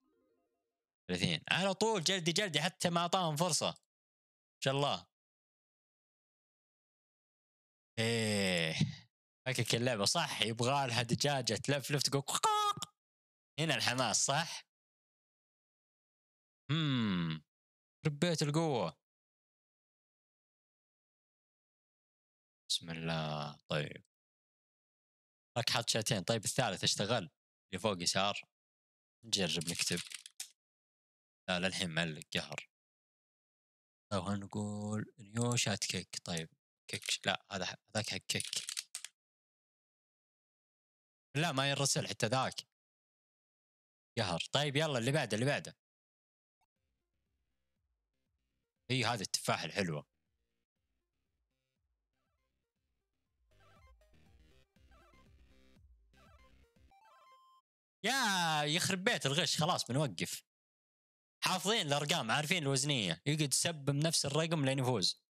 Speaker 1: 30 على طول جلدي جلدي حتى ما اعطاهم فرصه ان شاء الله ايه فكك اللعبه صح يبغى لها دجاجه تلف لف تقول هنا الحماس صح؟ اممم ربيت القوة بسم الله طيب لك حط شاتين طيب الثالث اشتغل اللي فوق يسار نجرب نكتب لا للحين معلق قهر طيب، لو هنقول نيو شات كيك طيب كيك لا هذا ذاك حق كيك لا ما ينرسل حتى ذاك قهر طيب يلا اللي بعده اللي بعده هي هذه التفاحة الحلوة
Speaker 2: يا يخرب بيت الغش خلاص بنوقف حافظين الارقام عارفين الوزنيه يقعد سب بنفس الرقم لين يفوز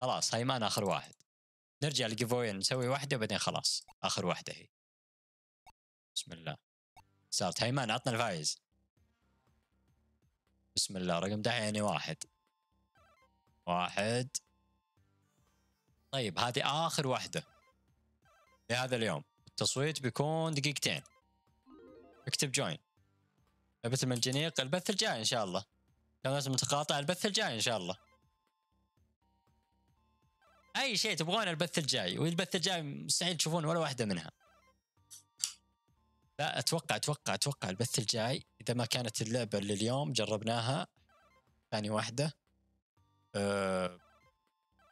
Speaker 2: خلاص هاي مان اخر واحد نرجع للجيفوي نسوي واحده وبعدين خلاص اخر واحده هي بسم الله صارت هيمان عطنا الفايز بسم الله رقم دحين يعني واحد واحد طيب هذه اخر واحده لهذا اليوم التصويت بيكون دقيقتين اكتب جوين البث المنجنيق البث الجاي ان شاء الله كانت متقاطعة البث الجاي ان شاء الله اي شيء تبغون البث الجاي والبث الجاي مستحيل تشوفون ولا واحده منها لا اتوقع اتوقع اتوقع البث الجاي اذا ما كانت اللعبه اللي اليوم جربناها ثاني واحده آه،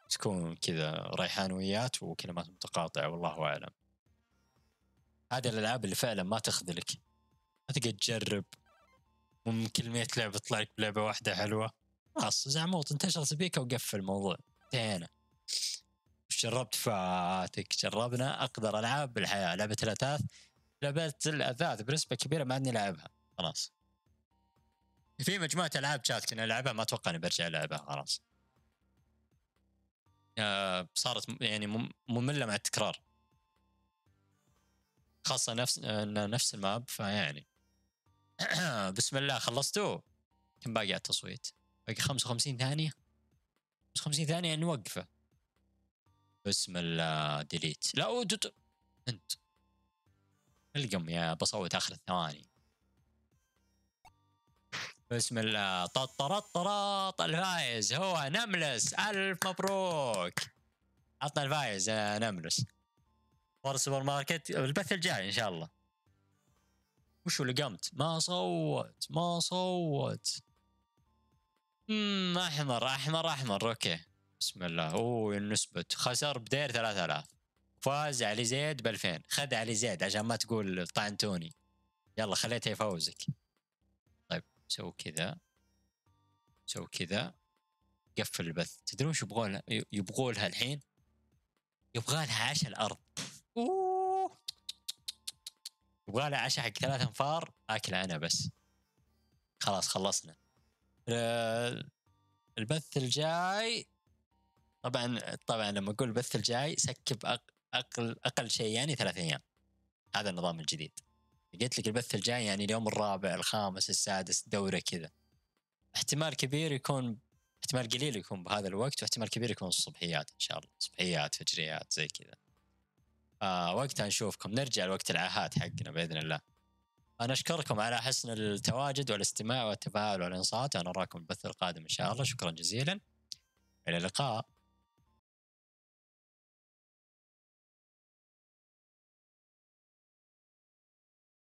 Speaker 2: تكون كذا ريحان ويات وكلمات متقاطعه والله اعلم هذه الالعاب اللي فعلا ما تخذلك ما تقدر تجرب ممكن 100 لعبه تطلع لك بلعبه واحده حلوه خلاص زعموط انتشر سبيكه وقفل الموضوع انتهينا جربت فاتك جربنا اقدر العاب بالحياه لعبه الاثاث لعبه الاثاث بنسبه كبيره ما اني لعبها خلاص في مجموعه العاب جات كنا نلعبها ما اتوقع اني برجع العبها خلاص آه، صارت يعني ممله مع التكرار خاصة نفس آه، نفس الماب فيعني [CLEARS THROAT] بسم الله خلصتوا كم باقي على التصويت؟ باقي 55 ثانية 55 ثانية يعني نوقفه بسم الله ديليت لا أوه انت القم يا بصوت اخر الثواني بسم الله طرطرط طرط الفايز هو نملس الف مبروك عطنا الفايز يا نملس فور سوبر ماركت البث الجاي ان شاء الله وشو اللي قمت ما صوت ما صوت امم احمر احمر احمر اوكي بسم الله اوه النسبة خسر بدير 3000 فاز علي زيد ب 2000 خذ علي زيد عشان ما تقول طعنتوني يلا خليته يفوزك سووا كذا سووا كذا قفل البث تدرون شو يبغون لها يبغوا لها الحين يبغى لها عشاء الارض يبغى لها عشاء حق ثلاث انفار اكل انا بس خلاص خلصنا البث الجاي طبعا طبعا لما اقول البث الجاي سكب اقل اقل شيء يعني ثلاث ايام هذا النظام الجديد قلت لك البث الجاي يعني اليوم الرابع الخامس السادس دوره كذا احتمال كبير يكون احتمال قليل يكون بهذا الوقت واحتمال كبير يكون الصبحيات ان شاء الله صبحيات فجريات زي كذا آه وقتها نشوفكم نرجع لوقت العاهات حقنا باذن الله انا اشكركم على حسن التواجد
Speaker 1: والاستماع والتفاعل والانصات انا اراكم البث القادم ان شاء الله شكرا جزيلا الى اللقاء